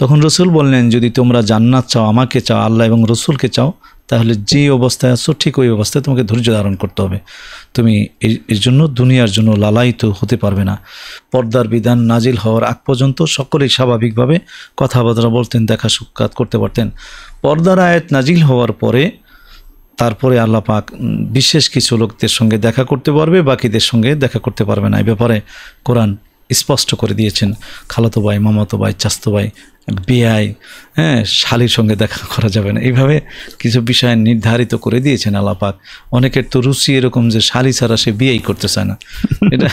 তখন রসুল বললেন যদি তোমরা জান্নাত চাও আমাকে চাও আল্লাহ এবং রসুলকে চাও তাহলে যে অবস্থায় আছো ঠিক ওই অবস্থায় তোমাকে ধৈর্য ধারণ করতে হবে তুমি এর জন্য দুনিয়ার জন্য লালায়িত হতে পারবে না পর্দার বিধান নাজিল হওয়ার আগ পর্যন্ত সকলেই স্বাভাবিকভাবে কথাবার্তা বলতেন দেখা সুক্ষাত করতে পারতেন পর্দার আয়াত নাজিল হওয়ার পরে তারপরে আল্লাহ পাক বিশেষ কিছু লোকদের সঙ্গে দেখা করতে পারবে বাকিদের সঙ্গে দেখা করতে পারবে না এ ব্যাপারে কোরআন স্পষ্ট করে দিয়েছেন খালাতো ভাই মামাতো ভাই চাস্তো ভাই বেআই হ্যাঁ শালির সঙ্গে দেখা করা যাবে না এইভাবে কিছু বিষয় নির্ধারিত করে দিয়েছেন আলাপাক অনেকের তো রুচি এরকম যে শালি ছাড়া সে বিয়েই করতে চায় না এটা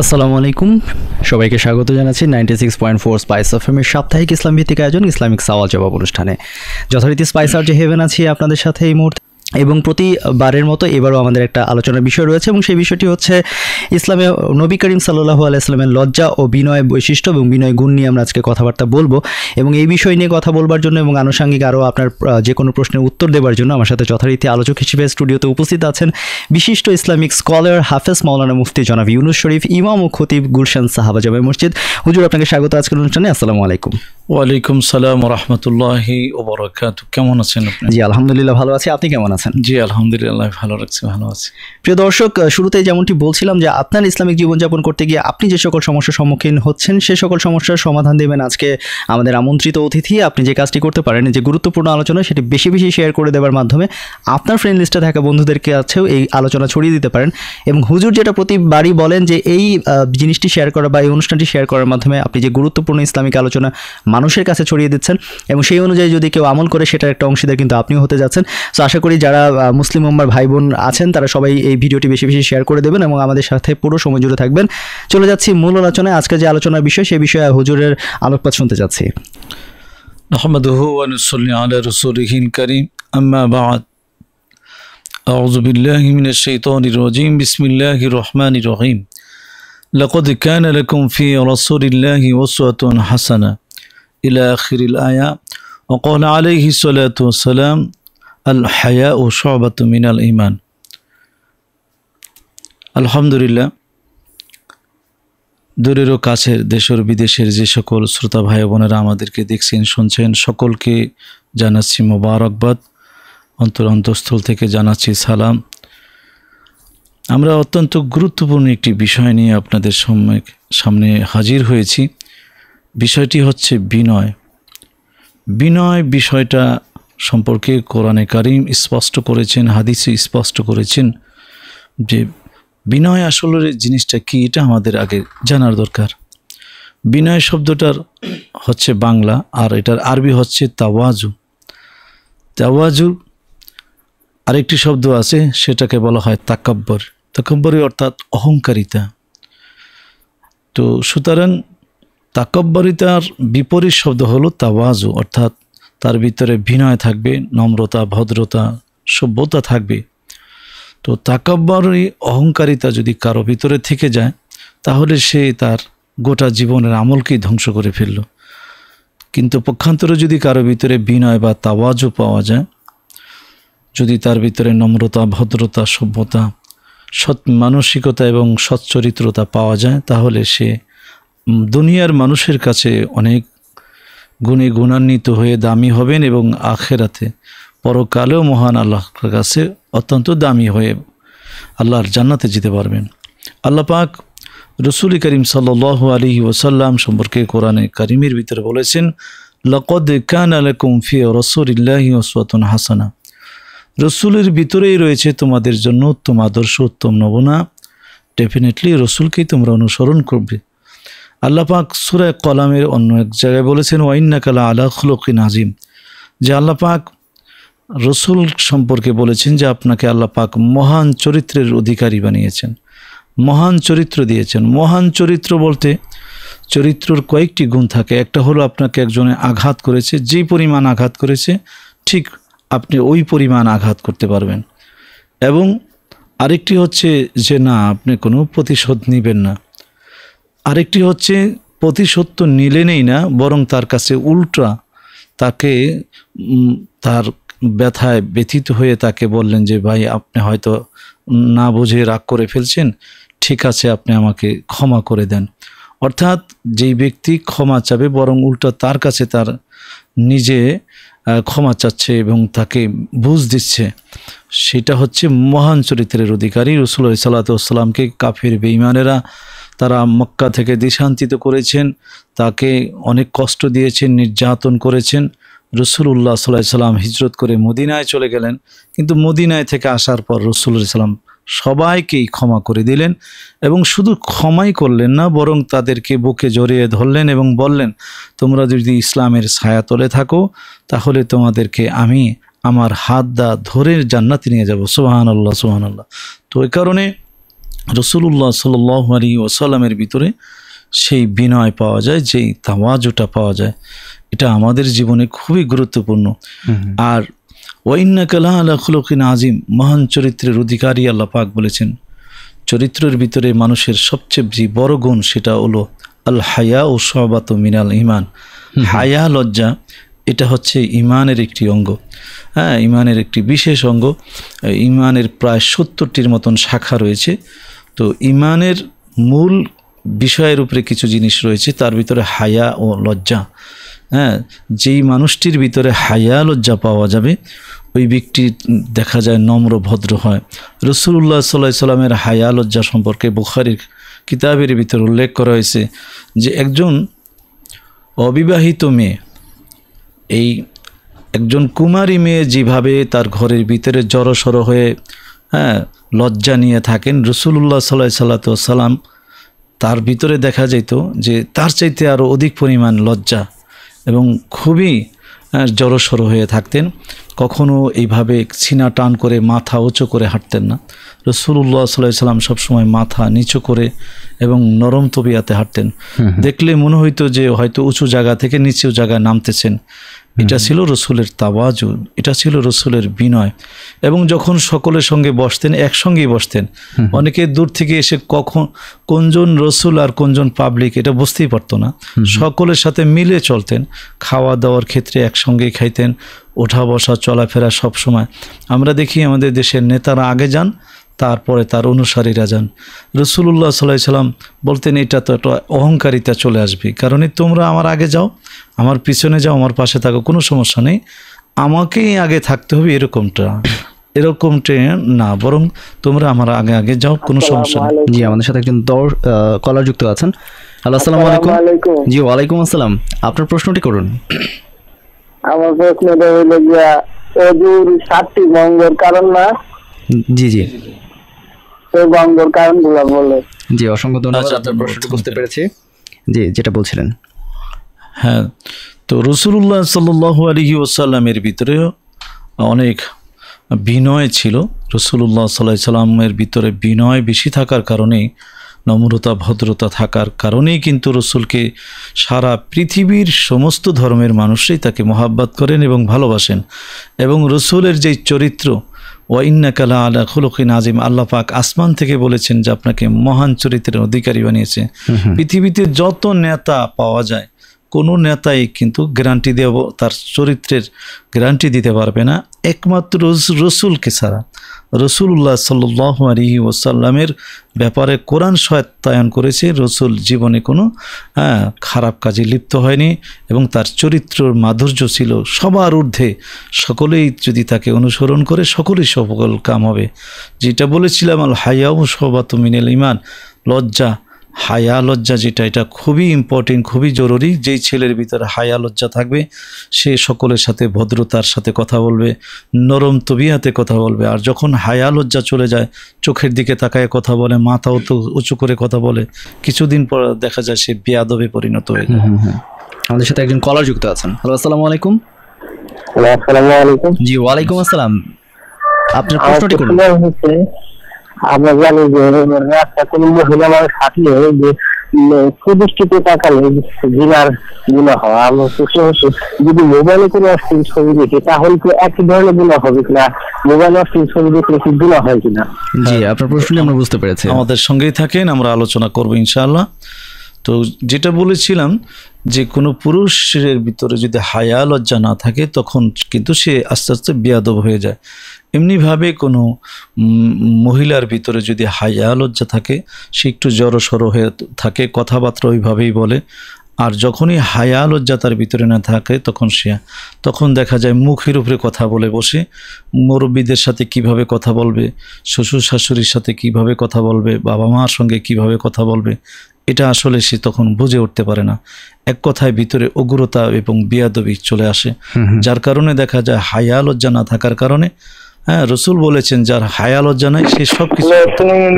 আসসালামু আলাইকুম সবাইকে স্বাগত জানাচ্ছি ninety six point four spice of এমের সাপ্তাহিক ইসলাম ভিত্তিক আয়োজন ইসলামিক সওয়াল জবাব অনুষ্ঠানে যথারীতি স্পাইসার যে হেভেন আছি আপনাদের সাথে এই মুহূর্তে এবং প্রতিবারের মতো এবারও আমাদের একটা আলোচনার বিষয় রয়েছে এবং সেই বিষয়টি হচ্ছে ইসলামে নবী করিম সাল্লু আলাইসলামের লজ্জা ও বিনয় বৈশিষ্ট্য এবং বিনয় গুণ নিয়ে আমরা আজকে কথাবার্তা বলবো এবং এই বিষয় নিয়ে কথা বলবার জন্য এবং আনুষঙ্গিক আরও আপনার যে কোনো প্রশ্নের উত্তর দেওয়ার জন্য আমার সাথে যথারীতি আলোচক হিসেবে স্টুডিওতে উপস্থিত আছেন বিশিষ্ট ইসলামিক স্কলার হাফেজ মাওলানা মুফতি জনাব ইউনুস শরীফ ইমাম ও খতিব গুলশান সাহাবা জামে মসজিদ হুজুর আপনাকে স্বাগত আজকের অনুষ্ঠানে আসসালামু আলাইকুম ওয়ালাইকুম সালাম রহমতুল্লাহ ওবরাকাত কেমন আছেন জি আলহামদুলিল্লাহ ভালো আছি আপনি কেমন আছেন জি আলহামদুলিল্লাহ ভালো রাখছি ভালো আছি প্রিয় দর্শক শুরুতে যেমনটি বলছিলাম যে আপনার ইসলামিক জীবনযাপন করতে গিয়ে আপনি যে সকল সমস্যার সম্মুখীন হচ্ছেন সে সকল সমস্যার সমাধান দেবেন আজকে আমাদের আমন্ত্রিত অতিথি আপনি যে কাজটি করতে পারেন যে গুরুত্বপূর্ণ আলোচনা সেটি বেশি বেশি শেয়ার করে দেওয়ার মাধ্যমে আপনার ফ্রেন্ড লিস্টে থাকা বন্ধুদেরকে আছেও এই আলোচনা ছড়িয়ে দিতে পারেন এবং হুজুর যেটা প্রতিবারই বলেন যে এই জিনিসটি শেয়ার করা বা এই অনুষ্ঠানটি শেয়ার করার মাধ্যমে আপনি যে গুরুত্বপূর্ণ ইসলামিক আলোচনা মানুষের কাছে ছড়িয়ে দিচ্ছেন এবং সেই অনুযায়ী যদি কেউ আমল করে সেটার একটা অংশীদার কিন্তু আপনিও হতে যাচ্ছেন সো আশা করি যারা মুসলিম উম্মার ভাই বোন আছেন তারা সবাই এই ভিডিওটি বেশি বেশি শেয়ার করে দেবেন এবং আমাদের সাথে পুরো সময় জুড়ে থাকবেন চলে যাচ্ছি মূল আলোচনায় আজকে যে আলোচনার বিষয় সেই বিষয়ে হুজুরের আলোকপাত শুনতে চাচ্ছি نحمده ونصلي على رسوله الكريم أما بعد أعوذ بالله من الشيطان الرجيم بسم الله الرحمن الرحيم لقد كان لكم في رسول الله أسوة حسنة ইলা আখিরিল আয়া وقال عليه الصلاة والسلام الحياء شعبة من الإيمان আলহামদুলিল্লাহ ও কাছের দেশের বিদেশের যে সকল শ্রোতা ভাই বোনেরা আমাদেরকে দেখছেন শুনছেন সকলকে জানাচ্ছি মোবারকবাদ অন্তর অন্তঃস্থল থেকে জানাচ্ছি সালাম আমরা অত্যন্ত গুরুত্বপূর্ণ একটি বিষয় নিয়ে আপনাদের সামনে হাজির হয়েছি বিষয়টি হচ্ছে বিনয় বিনয় বিষয়টা সম্পর্কে কোরআনে কারিম স্পষ্ট করেছেন হাদিসে স্পষ্ট করেছেন যে বিনয় আসলের জিনিসটা কি এটা আমাদের আগে জানার দরকার বিনয় শব্দটার হচ্ছে বাংলা আর এটার আরবি হচ্ছে তাওয়াজু তাওয়াজু আরেকটি শব্দ আছে সেটাকে বলা হয় তাকাব্বর তাকাব্বরই অর্থাৎ অহংকারিতা তো সুতরাং তাকব্বরিতার বিপরীত শব্দ হলো তাওয়াজু অর্থাৎ তার ভিতরে বিনয় থাকবে নম্রতা ভদ্রতা সভ্যতা থাকবে তো তাকব্বরী অহংকারিতা যদি কারো ভিতরে থেকে যায় তাহলে সে তার গোটা জীবনের আমলকেই ধ্বংস করে ফেলল কিন্তু পক্ষান্তরে যদি কারো ভিতরে বিনয় বা তাওয়াজও পাওয়া যায় যদি তার ভিতরে নম্রতা ভদ্রতা সভ্যতা সৎ মানসিকতা এবং সচ্চরিত্রতা পাওয়া যায় তাহলে সে দুনিয়ার মানুষের কাছে অনেক গুণে গুণান্বিত হয়ে দামি হবেন এবং আখেরাতে পরকালেও মহান আল্লাহর কাছে অত্যন্ত দামি হয়ে আল্লাহর জান্নাতে যেতে পারবেন আল্লাহ পাক রসুল করিম সাল্লাহ আলী ওসাল্লাম সম্পর্কে কোরআনে করিমের ভিতরে বলেছেন লকদ কান আলকুম ফিয় রসুলিল্লাহি ওসওয়াতুন হাসানা রসুলের ভিতরেই রয়েছে তোমাদের জন্য উত্তম আদর্শ উত্তম নমুনা ডেফিনেটলি রসুলকেই তোমরা অনুসরণ করবে আল্লাপাক সুরায় কলামের অন্য এক জায়গায় বলেছেন ওয়াইন্না কালা আলা খুলকিন আজিম যে আল্লাপাক রসুল সম্পর্কে বলেছেন যে আপনাকে আল্লাপাক মহান চরিত্রের অধিকারী বানিয়েছেন মহান চরিত্র দিয়েছেন মহান চরিত্র বলতে চরিত্রর কয়েকটি গুণ থাকে একটা হলো আপনাকে একজনে আঘাত করেছে যে পরিমাণ আঘাত করেছে ঠিক আপনি ওই পরিমাণ আঘাত করতে পারবেন এবং আরেকটি হচ্ছে যে না আপনি কোনো প্রতিশোধ নেবেন না আরেকটি হচ্ছে নিলে নিলেনই না বরং তার কাছে উল্টা তাকে তার ব্যথায় ব্যথিত হয়ে তাকে বললেন যে ভাই আপনি হয়তো না বুঝে রাগ করে ফেলছেন ঠিক আছে আপনি আমাকে ক্ষমা করে দেন অর্থাৎ যেই ব্যক্তি ক্ষমা চাবে বরং উল্টা তার কাছে তার নিজে ক্ষমা চাচ্ছে এবং তাকে বুঝ দিচ্ছে সেটা হচ্ছে মহান চরিত্রের অধিকারী রসুল সাল্লাতামকে কাফের বেইমানেরা তারা মক্কা থেকে দেশান্তিত করেছেন তাকে অনেক কষ্ট দিয়েছেন নির্যাতন করেছেন রসুল্লাহ সাল্লাহ সাল্লাম হিজরত করে মদিনায় চলে গেলেন কিন্তু মদিনায় থেকে আসার পর রসুল্লাহ সাল্লাম সবাইকেই ক্ষমা করে দিলেন এবং শুধু ক্ষমাই করলেন না বরং তাদেরকে বুকে জড়িয়ে ধরলেন এবং বললেন তোমরা যদি ইসলামের ছায়া তলে থাকো তাহলে তোমাদেরকে আমি আমার হাত দা ধরে জান্নাতি নিয়ে যাব সোহান আল্লাহ সোহান আল্লাহ তো ওই কারণে রসুল্লাহ সাল আলী ওসাল্লামের ভিতরে সেই বিনয় পাওয়া যায় যেই তাওয়াজটা পাওয়া যায় এটা আমাদের জীবনে খুবই গুরুত্বপূর্ণ আর ওয়াইন্নাকালা আল্লাহ খুলকিন আজিম মহান চরিত্রের অধিকারী আল্লাহ পাক বলেছেন চরিত্রের ভিতরে মানুষের সবচেয়ে যে বড় গুণ সেটা হলো আল হায়া ও সবাত মিনাল ইমান হায়া লজ্জা এটা হচ্ছে ইমানের একটি অঙ্গ হ্যাঁ ইমানের একটি বিশেষ অঙ্গ ইমানের প্রায় সত্তরটির মতন শাখা রয়েছে তো ইমানের মূল বিষয়ের উপরে কিছু জিনিস রয়েছে তার ভিতরে হায়া ও লজ্জা হ্যাঁ যেই মানুষটির ভিতরে হায়া লজ্জা পাওয়া যাবে ওই ব্যক্তি দেখা যায় নম্র ভদ্র হয় রসুল্লাহ সাল্লাহ সাল্লামের হায়া লজ্জা সম্পর্কে বুখারির কিতাবের ভিতরে উল্লেখ করা হয়েছে যে একজন অবিবাহিত মেয়ে এই একজন কুমারী মেয়ে যেভাবে তার ঘরের ভিতরে জড়সড় হয়ে হ্যাঁ লজ্জা নিয়ে থাকেন রসুল্লাহ সাল্লাহ সাল্লাতাম তার ভিতরে দেখা যেত যে তার চাইতে আরও অধিক পরিমাণ লজ্জা এবং খুবই জড়সড় হয়ে থাকতেন কখনও এইভাবে ছিনা টান করে মাথা উঁচু করে হাঁটতেন না রসুল্লাহ সাল্লাহ সাল্লাম সবসময় মাথা নিচু করে এবং নরম তবিয়াতে হাঁটতেন দেখলে মনে হইতো যে হয়তো উঁচু জায়গা থেকে নিচু জায়গায় নামতেছেন এটা ছিল রসুলের তাওয়াজুন এটা ছিল রসুলের বিনয় এবং যখন সকলের সঙ্গে বসতেন একসঙ্গেই বসতেন অনেকে দূর থেকে এসে কখন কোনজন রসুল আর কোনজন পাবলিক এটা বুঝতেই পারতো না সকলের সাথে মিলে চলতেন খাওয়া দাওয়ার ক্ষেত্রে একসঙ্গেই খাইতেন ওঠা বসা চলাফেরা সবসময় আমরা দেখি আমাদের দেশের নেতারা আগে যান তারপরে তার অনুসারীরা যান রসুল্লাহ সাল্লাহ সাল্লাম বলতেন এটা তো একটা অহংকারিতা চলে আসবে কারণ তোমরা আমার আগে যাও আমার পিছনে যাও আমার পাশে থাকো কোনো সমস্যা নেই আমাকেই আগে থাকতে হবে এরকমটা এরকম ট্রেন না বরং তোমরা আমার আগে আগে যাও কোনো সমস্যা নেই জি আমাদের সাথে একজন দর কলার যুক্ত আছেন হ্যালো আসসালাম আলাইকুম জি ওয়ালাইকুম আসসালাম আপনার প্রশ্নটি করুন আমার প্রশ্নটা হলো যে অজুর সাতটি ভঙ্গের কারণ না জি জি অঙ্গর কারণগুলো বলে জি অসংখ্য ধন্যবাদ আচ্ছা, আপনার প্রশ্নটি বুঝতে পেরেছি জি যেটা বলছিলেন হ্যাঁ তো রসুল্লাহ সাল্লু আলহি ওসাল্লামের ভিতরে অনেক বিনয় ছিল রসুল্লাহ সাল্লাহ সাল্লামের ভিতরে বিনয় বেশি থাকার কারণে নম্রতা ভদ্রতা থাকার কারণেই কিন্তু রসুলকে সারা পৃথিবীর সমস্ত ধর্মের মানুষই তাকে মহাব্বাত করেন এবং ভালোবাসেন এবং রসুলের যেই চরিত্র ওয়াইন্না কালা আলা খুলকিন আজিম আল্লাহ পাক আসমান থেকে বলেছেন যে আপনাকে মহান চরিত্রের অধিকারী বানিয়েছে পৃথিবীতে যত নেতা পাওয়া যায় কোনো নেতাই কিন্তু গ্যারান্টি দেব তার চরিত্রের গ্যারান্টি দিতে পারবে না একমাত্র রসুলকে ছাড়া রসুল্লাহ সাল্লাহ আলী ওসাল্লামের ব্যাপারে কোরআন সহায়তায়ন করেছে রসুল জীবনে কোনো হ্যাঁ, খারাপ কাজে লিপ্ত হয়নি এবং তার চরিত্রর মাধুর্য ছিল সবার ঊর্ধ্বে সকলেই যদি তাকে অনুসরণ করে সকলেই সফল কাম হবে যেটা বলেছিলাম আল হায়াউ সবাত মিনেল ইমান লজ্জা হায়া লজ্জা যেটা এটা খুবই ইম্পর্টেন্ট খুবই জরুরি যেই ছেলের ভিতরে হায়া লজ্জা থাকবে সে সকলের সাথে ভদ্রতার সাথে কথা বলবে নরম তবিয়াতে কথা বলবে আর যখন হায়া লজ্জা চলে যায় চোখের দিকে তাকায় কথা বলে মাথাও তো উঁচু করে কথা বলে কিছুদিন পর দেখা যায় সে বেয়াদবে পরিণত হয়ে যায় আমাদের সাথে একজন কলার যুক্ত আছেন হ্যালো আসসালামু আলাইকুম জি ওয়ালাইকুম আসসালাম আপনার প্রশ্নটি করুন আমরা জানি যে রাস্তা কোনো মহিলা মানুষ হাঁটলে যে সুদৃষ্টিতে তাকালে জিনার গুণা হয় আমার প্রশ্ন হচ্ছে যদি মোবাইলে কোনো অশ্লীল ছবি দেখি তাহলে তো একই ধরনের গুণা হবে কিনা মোবাইলে অশ্লীল ছবি দেখলে কি গুণা হয় কিনা জি আপনার প্রশ্নটি আমরা বুঝতে পেরেছি আমাদের সঙ্গেই থাকেন আমরা আলোচনা করবো ইনশাআল্লাহ তো যেটা বলেছিলাম যে কোনো পুরুষের ভিতরে যদি হায়া লজ্জা না থাকে তখন কিন্তু সে আস্তে আস্তে বিয়াদব হয়ে যায় এমনিভাবে কোনো মহিলার ভিতরে যদি হায়া লজ্জা থাকে সে একটু জড়সড় হয়ে থাকে কথাবার্তা ওইভাবেই বলে আর যখনই হায়া লজ্জা তার ভিতরে না থাকে তখন সে তখন দেখা যায় মুখের উপরে কথা বলে বসে মুরব্বীদের সাথে কিভাবে কথা বলবে শ্বশুর শাশুড়ির সাথে কিভাবে কথা বলবে বাবা মার সঙ্গে কিভাবে কথা বলবে এটা আসলে সে তখন বুঝে উঠতে পারে না এক কথায় ভিতরে অগ্রতা এবং বিয়াদবি চলে আসে যার কারণে দেখা যায় হায়া লজ্জা না থাকার কারণে হ্যাঁ রসুল বলেছেন যার হায়া লজ্জা নাই সে সব কিছু হ্যাঁ,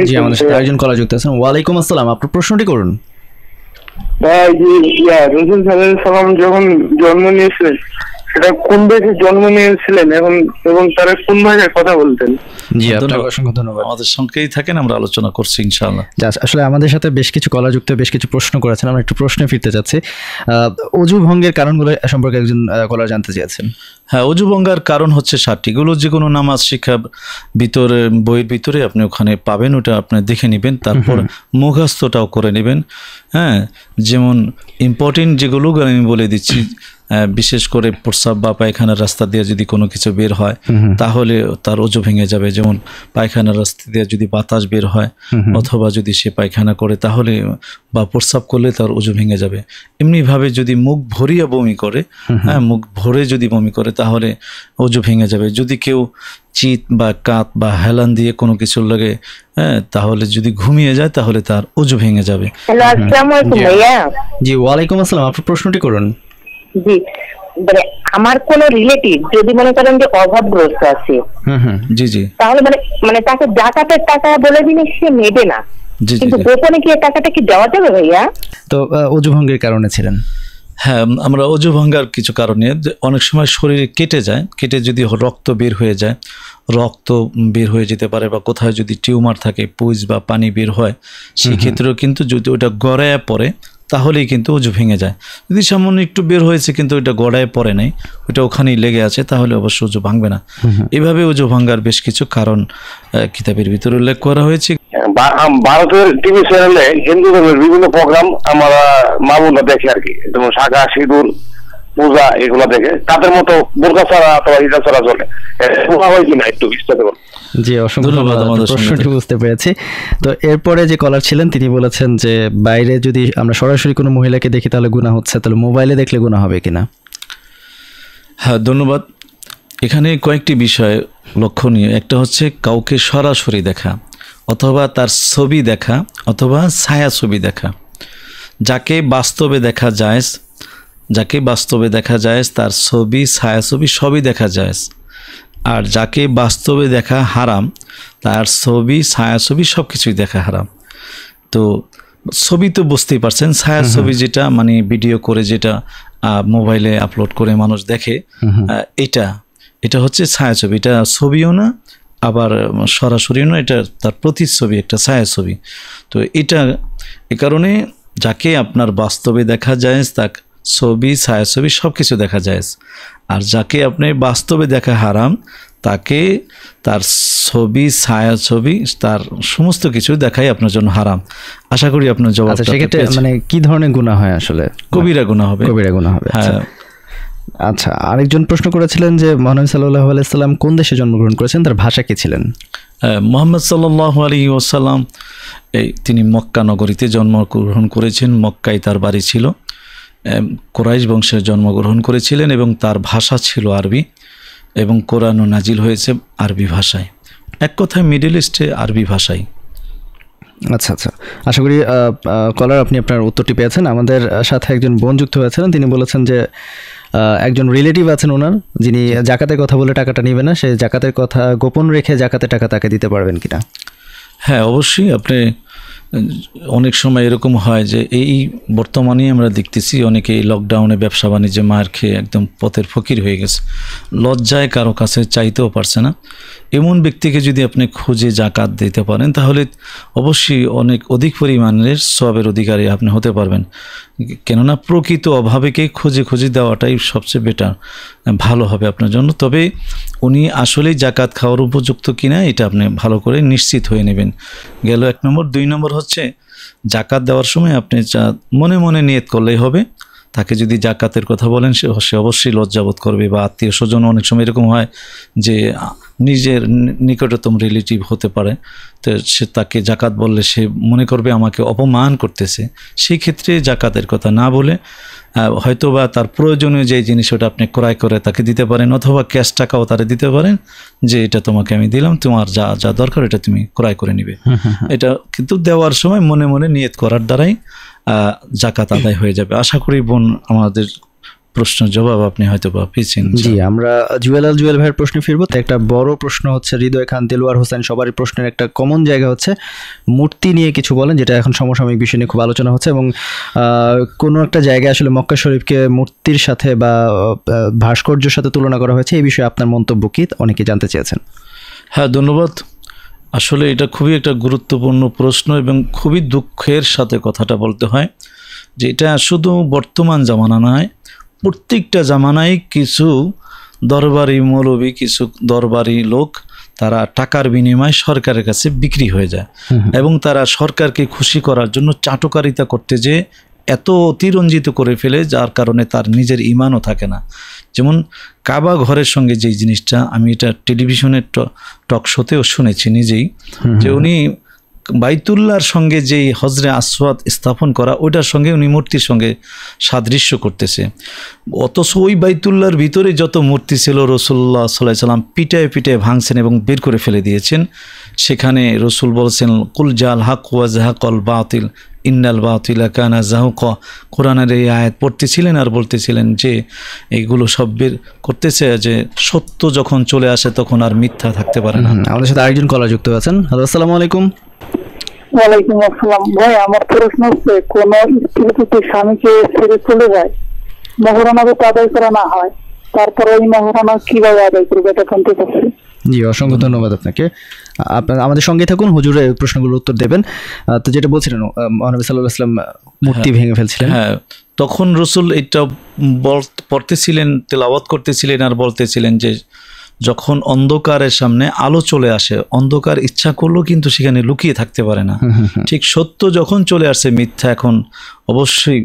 জি আমাদের সাথে হ্যাঁ। আরেকজন কলা যুক্ত আছেন ওয়ালাইকুম আসসালাম আপনার প্রশ্নটি করুন ভাই রসুল সাল্লাম যখন জন্ম নিয়েছিলেন সেটা কোন দেশে জন্ম নিয়েছিলেন এবং এবং তারা কোন ভাষায় কথা বলতেন জি আপনাকে অসংখ্য ধন্যবাদ আমাদের সঙ্গেই থাকেন আমরা আলোচনা করছি ইনশাআল্লাহ আসলে আমাদের সাথে বেশ কিছু বেশ কিছু প্রশ্ন করেছেন আমরা একটু প্রশ্নে ফিরতে চাচ্ছি অজু ভঙ্গের কারণগুলো সম্পর্কে একজন কলার জানতে চেয়েছেন হ্যাঁ অজু ভঙ্গার কারণ হচ্ছে সাতটি গুলো যে কোনো নামাজ শিক্ষা ভিতরে বইয়ের ভিতরে আপনি ওখানে পাবেন ওটা আপনি দেখে নেবেন তারপর মুখাস্তটাও করে নেবেন হ্যাঁ যেমন ইম্পর্টেন্ট যেগুলো আমি বলে দিচ্ছি বিশেষ করে প্রস্রাব বা পায়খানার রাস্তা দিয়ে যদি কোনো কিছু বের হয় তাহলে তার অজু ভেঙে যাবে যেমন পায়খানার রাস্তা দিয়ে যদি বাতাস বের হয় অথবা যদি সে পায়খানা করে তাহলে বা প্রস্রাব করলে তার অজু ভেঙে যাবে এমনিভাবে যদি মুখ ভরিয়া বমি করে হ্যাঁ মুখ ভরে যদি বমি করে তাহলে অজু ভেঙে যাবে যদি কেউ চিত বা কাত বা হেলান দিয়ে কোনো কিছু লাগে হ্যাঁ তাহলে যদি ঘুমিয়ে যায় তাহলে তার অজু ভেঙে যাবে জি ওয়ালাইকুম আসসালাম আপনার প্রশ্নটি করুন জি মানে আমার কোন রিলেটিভ যদি মনে করেন যে অভাবগ্রস্ত আছে তাহলে মানে মানে তাকে ডাকাতের টাকা বলে দিলে সে নেবে না কিন্তু গোপনে কি টাকাটা কি দেওয়া যাবে ভাইয়া তো অজুভঙ্গের কারণে ছিলেন হ্যাঁ আমরা অজু ভাঙ্গার কিছু কারণে অনেক সময় শরীরে কেটে যায় কেটে যদি রক্ত বের হয়ে যায় রক্ত বের হয়ে যেতে পারে বা কোথায় যদি টিউমার থাকে পুজ বা পানি বের হয় সেক্ষেত্রেও কিন্তু যদি ওটা গড়ায় পড়ে তাহলেই কিন্তু উজু ভেঙে যায় যদি সামান্য একটু বের হয়েছে কিন্তু ওইটা গড়ায় পড়ে নাই ওইটা ওখানেই লেগে আছে তাহলে অবশ্য উজু ভাঙবে না এভাবে উজু ভাঙ্গার বেশ কিছু কারণ কিতাবের ভিতরে উল্লেখ করা হয়েছে হ্যাঁ, ভারতের টিভি চ্যানেলে হিন্দু ধর্মের বিভিন্ন প্রোগ্রাম আমরা মামুনা দেখে আর কি যেমন সাগা সিঁদুর পূজা এগুলা দেখে তাদের মতো বোরকা ছাড়া অথবা হিজা ছাড়া চলে হয় কিনা একটু বিস্তারিত জি অসংখ্য ধন্যবাদ আমাদের প্রশ্নটি বুঝতে পেরেছি তো এরপরে যে কলার ছিলেন তিনি বলেছেন যে বাইরে যদি আমরা সরাসরি কোনো মহিলাকে দেখি তাহলে গুণা হচ্ছে তাহলে মোবাইলে দেখলে গুণা হবে কিনা হ্যাঁ ধন্যবাদ এখানে কয়েকটি বিষয় লক্ষণীয় একটা হচ্ছে কাউকে সরাসরি দেখা অথবা তার ছবি দেখা অথবা ছায়া ছবি দেখা যাকে বাস্তবে দেখা যায় যাকে বাস্তবে দেখা যায় তার ছবি ছায়াছবি সবই দেখা যায় আর যাকে বাস্তবে দেখা হারাম তার ছবি ছায়াছবি সব কিছুই দেখা হারাম তো ছবি তো বুঝতেই পারছেন ছায়াছবি যেটা মানে ভিডিও করে যেটা মোবাইলে আপলোড করে মানুষ দেখে এটা এটা হচ্ছে ছায়াছবি এটা ছবিও না আবার সরাসরিও না এটা তার প্রতিচ্ছবি একটা ছায়াছবি তো এটা এ কারণে যাকে আপনার বাস্তবে দেখা যায় তাকে ছবি ছায়াছবি সব কিছু দেখা যায় আর যাকে আপনি বাস্তবে দেখা হারাম তাকে তার ছবি ছায়া ছবি তার সমস্ত কিছু দেখাই আপনার জন্য হারাম আশা করি আপনার জবাব আচ্ছা, সেক্ষেত্রে মানে কি ধরনের গুণা হয় আসলে কবিরা গুণা হবে কবিরা গুণা হবে আচ্ছা। হ্যাঁ আচ্ছা আরেকজন প্রশ্ন করেছিলেন যে মহানবী সাল্লাহ আলাইসাল্লাম কোন দেশে জন্মগ্রহণ করেছেন তার ভাষা কী ছিলেন মোহাম্মদ সাল্লাহ আলী ওসাল্লাম এই তিনি মক্কা নগরীতে জন্মগ্রহণ করেছেন মক্কায় তার বাড়ি ছিল কোরাইশ বংশে জন্মগ্রহণ করেছিলেন এবং তার ভাষা ছিল আরবি এবং কোরআনও নাজিল হয়েছে আরবি ভাষায় এক কথায় মিডিল ইস্টে আরবি ভাষায় আচ্ছা আচ্ছা আশা করি কলার আপনি আপনার উত্তরটি পেয়েছেন আমাদের সাথে একজন বোন যুক্ত হয়েছিলেন তিনি বলেছেন যে একজন রিলেটিভ আছেন ওনার যিনি জাকাতের কথা বলে টাকাটা নেবে না সে জাকাতের কথা গোপন রেখে জাকাতের টাকা তাকে দিতে পারবেন কিনা হ্যাঁ অবশ্যই আপনি অনেক সময় এরকম হয় যে এই বর্তমানেই আমরা দেখতেছি অনেকে এই লকডাউনে ব্যবসা বাণিজ্যে মার খেয়ে একদম পথের ফকির হয়ে গেছে লজ্জায় কারো কাছে চাইতেও পারছে না এমন ব্যক্তিকে যদি আপনি খুঁজে জাকাত দিতে পারেন তাহলে অবশ্যই অনেক অধিক পরিমাণের সবের অধিকারী আপনি হতে পারবেন কেননা প্রকৃত অভাবেকে খুঁজে খুঁজে দেওয়াটাই সবচেয়ে বেটার ভালো হবে আপনার জন্য তবে উনি আসলেই জাকাত খাওয়ার উপযুক্ত কিনা এটা আপনি ভালো করে নিশ্চিত হয়ে নেবেন গেল এক নম্বর দুই নম্বর হচ্ছে জাকাত দেওয়ার সময় আপনি যা মনে মনে নিয়ত করলেই হবে তাকে যদি জাকাতের কথা বলেন সে অবশ্যই লজ্জাবোধ করবে বা আত্মীয় স্বজন অনেক সময় এরকম হয় যে নিজের নিকটতম রিলেটিভ হতে পারে তো সে তাকে জাকাত বললে সে মনে করবে আমাকে অপমান করতেছে সেই ক্ষেত্রে জাকাতের কথা না বলে হয়তো বা তার প্রয়োজনীয় যে জিনিস ওটা আপনি ক্রয় করে তাকে দিতে পারেন অথবা ক্যাশ টাকাও তারা দিতে পারেন যে এটা তোমাকে আমি দিলাম তোমার যা যা দরকার এটা তুমি ক্রয় করে নিবে এটা কিন্তু দেওয়ার সময় মনে মনে নিয়ত করার দ্বারাই জাকাত আদায় হয়ে যাবে আশা করি বোন আমাদের প্রশ্ন জবাব আপনি হয়তো বা পেয়েছেন জি আমরা জুয়েল আল জুয়েল ভাইয়ের প্রশ্নে ফিরবো তো একটা বড় প্রশ্ন হচ্ছে হৃদয় খান তেলোয়ার হোসেন সবারই প্রশ্নের একটা কমন জায়গা হচ্ছে মূর্তি নিয়ে কিছু বলেন যেটা এখন সমসাময়িক বিষয় নিয়ে খুব আলোচনা হচ্ছে এবং কোনো একটা জায়গায় আসলে মক্কা শরীফকে মূর্তির সাথে বা ভাস্কর্যের সাথে তুলনা করা হয়েছে এই বিষয়ে আপনার মন্তব্য কি অনেকে জানতে চেয়েছেন হ্যাঁ ধন্যবাদ আসলে এটা খুবই একটা গুরুত্বপূর্ণ প্রশ্ন এবং খুবই দুঃখের সাথে কথাটা বলতে হয় যে এটা শুধু বর্তমান জামানা নয় প্রত্যেকটা জামানায় কিছু দরবারি মৌলবী কিছু দরবারি লোক তারা টাকার বিনিময়ে সরকারের কাছে বিক্রি হয়ে যায় এবং তারা সরকারকে খুশি করার জন্য চাটকারিতা করতে যে এত অতিরঞ্জিত করে ফেলে যার কারণে তার নিজের ইমানও থাকে না যেমন কাবা ঘরের সঙ্গে যেই জিনিসটা আমি এটা টেলিভিশনের টক শোতেও শুনেছি নিজেই যে উনি বাইতুল্লার সঙ্গে যেই হজরে আসওয়াদ স্থাপন করা ওইটার সঙ্গে উনি মূর্তির সঙ্গে সাদৃশ্য করতেছে অথচ ওই বাইতুল্লার ভিতরে যত মূর্তি ছিল রসুল্লাহ সাল্লাহ সাল্লাম পিটায় পিটায় ভাঙছেন এবং বের করে ফেলে দিয়েছেন সেখানে রসুল বলছেন কুল জাল হাক ওয়াজ হাক অল বাতিল ইন্নাল বাতিলা কানা জাহুক কোরআনের এই আয়াত পড়তেছিলেন আর বলতেছিলেন যে এইগুলো সব বের করতেছে যে সত্য যখন চলে আসে তখন আর মিথ্যা থাকতে পারে না আমাদের সাথে আরেকজন কলা যুক্ত আছেন হ্যালো আসসালামু আলাইকুম ওয়ালাইকুম আসসালাম ভাই আমার প্রশ্ন হচ্ছে কোন স্ত্রী যদি স্বামীকে ছেড়ে চলে যায় মহরানাকে যদি আদায় করা না হয় তারপরে ওই মহরানা কিভাবে আদায় করবে এটা জানতে চাচ্ছি জি অসংখ্য ধন্যবাদ আপনাকে আপনার আমাদের সঙ্গে থাকুন হুজুরে প্রশ্নগুলোর উত্তর দেবেন তো যেটা বলছিলেন মহানবী সাল্লাহ আসলাম মূর্তি হ্যাঁ। ভেঙে ফেলছিলেন হ্যাঁ তখন রসুল এটা পড়তেছিলেন তেলাওয়াত করতেছিলেন আর বলতেছিলেন যে যখন অন্ধকারের সামনে আলো চলে আসে অন্ধকার ইচ্ছা করলেও কিন্তু সেখানে লুকিয়ে থাকতে পারে না ঠিক সত্য যখন চলে আসে মিথ্যা এখন অবশ্যই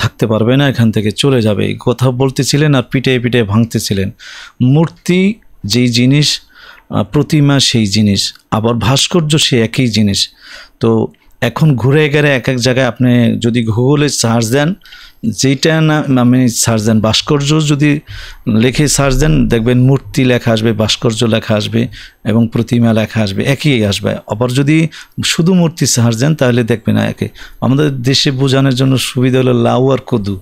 থাকতে পারবে না এখান থেকে চলে যাবে কথা বলতেছিলেন আর পিটে পিটে ভাঙতেছিলেন মূর্তি যেই জিনিস প্রতিমা সেই জিনিস আবার ভাস্কর্য সে একই জিনিস তো এখন ঘুরে গেলে এক এক জায়গায় আপনি যদি গুগলে সার্চ দেন যেইটা না আমি মানে সার্চ দেন ভাস্কর্য যদি লেখে সার্চ দেন দেখবেন মূর্তি লেখা আসবে ভাস্কর্য লেখা আসবে এবং প্রতিমা লেখা আসবে একই আসবে আবার যদি শুধু মূর্তি সার্চ দেন তাহলে দেখবেন একে আমাদের দেশে বোঝানোর জন্য সুবিধা হলো লাউ আর কদু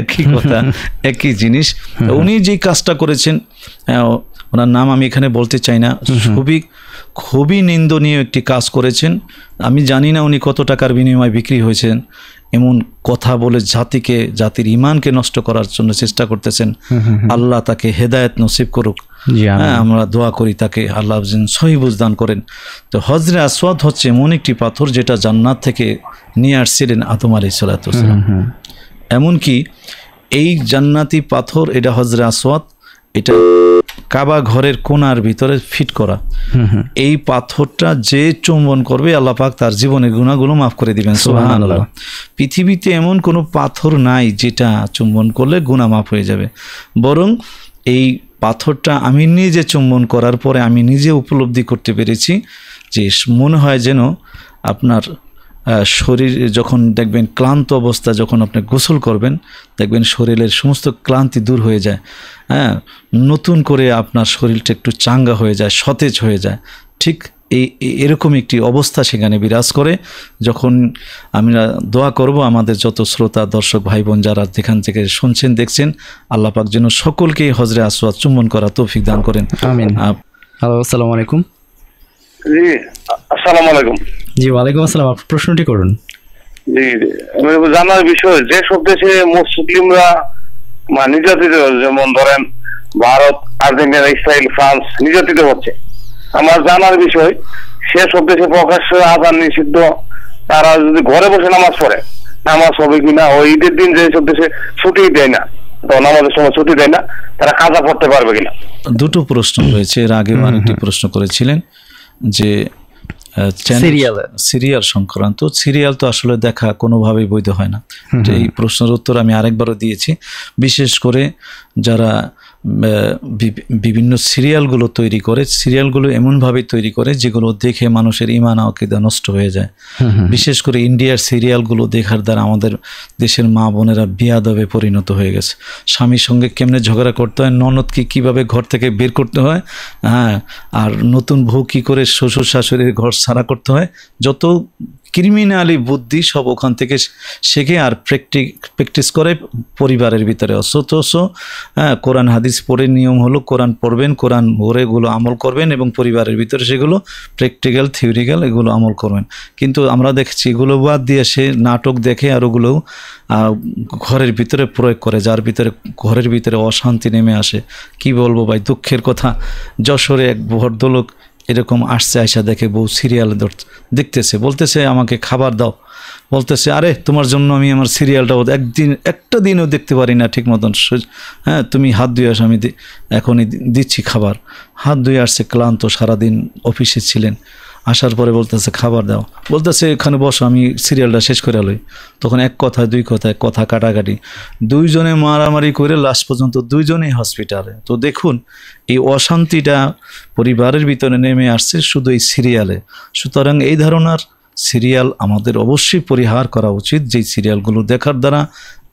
একই কথা একই জিনিস উনি যেই কাজটা করেছেন ওনার নাম আমি এখানে বলতে চাই না খুবই খুবই নিন্দনীয় একটি কাজ করেছেন আমি জানি না উনি কত টাকার বিনিময়ে বিক্রি হয়েছেন এমন কথা বলে জাতিকে জাতির ইমানকে নষ্ট করার জন্য চেষ্টা করতেছেন আল্লাহ তাকে হেদায়ত নসিব করুক হ্যাঁ আমরা দোয়া করি তাকে আল্লাহ সহি সহিবুজ দান করেন তো হজরে আসওয়াদ হচ্ছে এমন একটি পাথর যেটা জান্নাত থেকে নিয়ে আসছিলেন আতম আলী সালাতাম এমনকি এই জান্নাতি পাথর এটা হজরে আসওয়াদ এটা কাবা ঘরের কোনার ভিতরে ফিট করা এই পাথরটা যে চুম্বন করবে আল্লাহ পাক তার জীবনের গুণাগুলো মাফ করে দিবেন সুবহানাল্লাহ পৃথিবীতে এমন কোনো পাথর নাই যেটা চুম্বন করলে গুণা মাফ হয়ে যাবে বরং এই পাথরটা আমি নিজে চুম্বন করার পরে আমি নিজে উপলব্ধি করতে পেরেছি যে মনে হয় যেন আপনার শরীর যখন দেখবেন ক্লান্ত অবস্থা যখন আপনি গোসল করবেন দেখবেন শরীরের সমস্ত ক্লান্তি দূর হয়ে যায় হ্যাঁ নতুন করে আপনার শরীরটা একটু চাঙ্গা হয়ে যায় সতেজ হয়ে যায় ঠিক এই এরকম একটি অবস্থা সেখানে বিরাজ করে যখন আমরা দোয়া করব আমাদের যত শ্রোতা দর্শক ভাই বোন যারা যেখান থেকে শুনছেন দেখছেন আল্লাপাক যেন সকলকে হজরে আসোয়া চুম্বন করা তৌফিক দান করেন আমিন আসসালামু আলাইকুম জি আসসালামু আলাইকুম জি ওয়ালাইকুম আসসালাম আপনি প্রশ্নটি করুন জি জানার বিষয় দেশে মুসলিমরা নির্যাতিত যেমন ধরেন ভারত আর্জেন্টিনা ইসরায়েল ফ্রান্স নির্যাতিত হচ্ছে আমার জানার বিষয় দেশে প্রকাশ্যে নিষিদ্ধ তারা যদি ঘরে বসে নামাজ পড়ে নামাজ হবে কিনা ওই ঈদের দিন সব দেশে ছুটি দেয় না নামাজের সময় ছুটি দেয় না তারা কাজা পড়তে পারবে কিনা দুটো প্রশ্ন রয়েছে এর আগে প্রশ্ন করেছিলেন যে সিরিয়াল সিরিয়াল সংক্রান্ত সিরিয়াল তো আসলে দেখা কোনোভাবেই বৈধ হয় না এই প্রশ্নের উত্তর আমি আরেকবারও দিয়েছি বিশেষ করে যারা বিভিন্ন সিরিয়ালগুলো তৈরি করে সিরিয়ালগুলো এমনভাবে তৈরি করে যেগুলো দেখে মানুষের ইমান আকিদা নষ্ট হয়ে যায় বিশেষ করে ইন্ডিয়ার সিরিয়ালগুলো দেখার দ্বারা আমাদের দেশের মা বোনেরা বিয়াদবে পরিণত হয়ে গেছে স্বামীর সঙ্গে কেমনে ঝগড়া করতে হয় ননদকে কীভাবে ঘর থেকে বের করতে হয় হ্যাঁ আর নতুন বউ কী করে শ্বশুর শাশুড়ির ঘর সারা করতে হয় যত ক্রিমিনালি বুদ্ধি সব ওখান থেকে শেখে আর প্র্যাকটি প্র্যাকটিস করে পরিবারের ভিতরে অসতস হ্যাঁ কোরআন হাদিস পড়ে নিয়ম হলো কোরআন পড়বেন কোরআন এগুলো আমল করবেন এবং পরিবারের ভিতরে সেগুলো প্র্যাকটিক্যাল থিওরিক্যাল এগুলো আমল করবেন কিন্তু আমরা দেখছি এগুলো বাদ দিয়ে সে নাটক দেখে আর ওগুলো ঘরের ভিতরে প্রয়োগ করে যার ভিতরে ঘরের ভিতরে অশান্তি নেমে আসে কি বলবো ভাই দুঃখের কথা যশোরে এক ভদ্রলোক এরকম আসছে আয়সা দেখে বউ সিরিয়াল দেখতেছে বলতেছে আমাকে খাবার দাও বলতেছে আরে তোমার জন্য আমি আমার সিরিয়ালটাও একদিন একটা দিনও দেখতে পারি না ঠিক মতন হ্যাঁ তুমি হাত ধুয়ে আস আমি এখনই দিচ্ছি খাবার হাত ধুয়ে আসছে ক্লান্ত সারাদিন অফিসে ছিলেন আসার পরে বলতেছে খাবার দাও বলতেছে এখানে বসো আমি সিরিয়ালটা শেষ করে লই তখন এক কথা দুই কথা এক কথা কাটাকাটি দুইজনে মারামারি করে লাস্ট পর্যন্ত দুইজনেই হসপিটালে তো দেখুন এই অশান্তিটা পরিবারের ভিতরে নেমে আসছে শুধু এই সিরিয়ালে সুতরাং এই ধরনের সিরিয়াল আমাদের অবশ্যই পরিহার করা উচিত যেই সিরিয়ালগুলো দেখার দ্বারা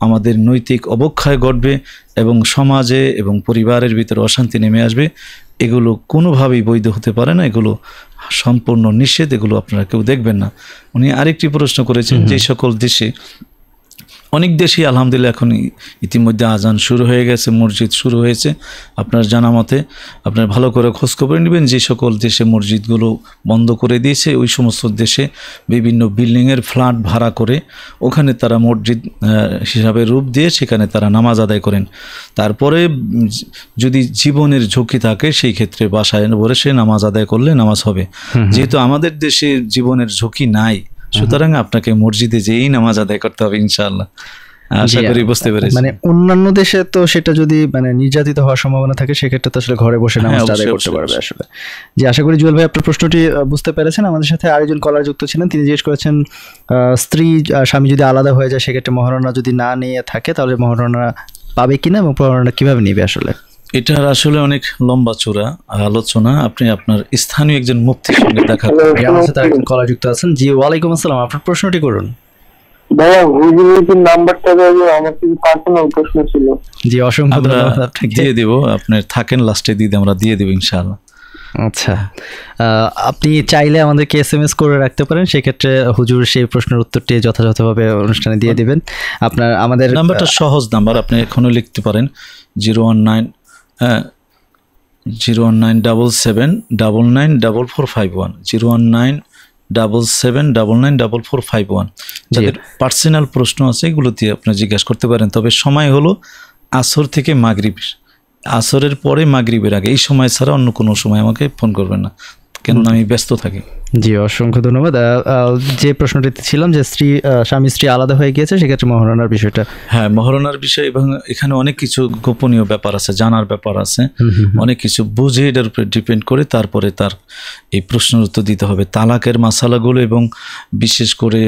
আমাদের নৈতিক অবক্ষয় ঘটবে এবং সমাজে এবং পরিবারের ভিতরে অশান্তি নেমে আসবে এগুলো কোনোভাবেই বৈধ হতে পারে না এগুলো সম্পূর্ণ নিষেধ এগুলো আপনারা কেউ দেখবেন না উনি আরেকটি প্রশ্ন করেছেন যে সকল দেশে অনেক দেশেই আলহামদুলিল্লাহ এখন ইতিমধ্যে আজান শুরু হয়ে গেছে মসজিদ শুরু হয়েছে আপনার জানা মতে আপনার ভালো করে খোঁজ করে নেবেন যে সকল দেশে মসজিদগুলো বন্ধ করে দিয়েছে ওই সমস্ত দেশে বিভিন্ন বিল্ডিংয়ের ফ্ল্যাট ভাড়া করে ওখানে তারা মসজিদ হিসাবে রূপ দিয়ে সেখানে তারা নামাজ আদায় করেন তারপরে যদি জীবনের ঝুঁকি থাকে সেই ক্ষেত্রে বাসায় বসে নামাজ আদায় করলে নামাজ হবে যেহেতু আমাদের দেশে জীবনের ঝুঁকি নাই আচ্ছা। সুতরাং আপনাকে মসজিদে যেই নামাজ আদায় করতে হবে ইনশাল্লাহ আশা করি বুঝতে পেরেছি মানে অন্যান্য দেশে তো সেটা যদি মানে নির্যাতিত হওয়ার সম্ভাবনা থাকে সেক্ষেত্রে তো আসলে ঘরে বসে হ্যাঁ, নামাজ আদায় করতে পারবে আসলে যে আশা করি জুয়েল ভাই আপনার প্রশ্নটি বুঝতে পেরেছেন আমাদের সাথে আরেকজন কলার যুক্ত ছিলেন তিনি জিজ্ঞেস করেছেন স্ত্রী স্বামী যদি আলাদা হয়ে যায় সেক্ষেত্রে মহারণা যদি না নিয়ে থাকে তাহলে মহারণা পাবে কিনা এবং প্রণনা কিভাবে নেবে আসলে এটার আসলে অনেক লম্বা চূড়া আলোচনা আপনি আপনার স্থানীয় একজন মুফতির সঙ্গে দেখা একজন কলা যুক্ত আছেন জি ওয়ালাইকুম আসসালাম আপনার প্রশ্নটি করুন দিয়ে দিব থাকেন লাস্টে দিয়ে আমরা দিয়ে আচ্ছা আপনি চাইলে আমাদেরকে এস এম এস করে রাখতে পারেন সেক্ষেত্রে হুজুর সেই প্রশ্নের উত্তরটি যথাযথভাবে অনুষ্ঠানে দিয়ে দিবেন আপনার আমাদের নাম্বারটা সহজ নাম্বার আপনি এখনো লিখতে পারেন জিরো ওয়ান নাইন হ্যাঁ, zero one nine double seven double nine double four five one zero one nine double seven double nine double four five one যাদের পার্সোনাল প্রশ্ন আছে এগুলো দিয়ে আপনারা জিজ্ঞাসা করতে পারেন তবে সময় হলো আসর থেকে মাগরিবের আসরের পরে মাগরিবের আগে এই সময় ছাড়া অন্য কোনো সময় আমাকে ফোন করবেন না কেননা আমি ব্যস্ত থাকি জি অসংখ্য ধন্যবাদ যে প্রশ্নটিতে ছিলাম যে স্ত্রী স্বামী স্ত্রী আলাদা হয়ে গিয়েছে সেক্ষেত্রে মহারণার বিষয়টা হ্যাঁ মহারণার বিষয় এবং এখানে অনেক কিছু গোপনীয় ব্যাপার আছে জানার ব্যাপার আছে অনেক কিছু বুঝে এটার উপরে ডিপেন্ড করে তারপরে তার এই প্রশ্নের উত্তর দিতে হবে তালাকের মশালাগুলো এবং বিশেষ করে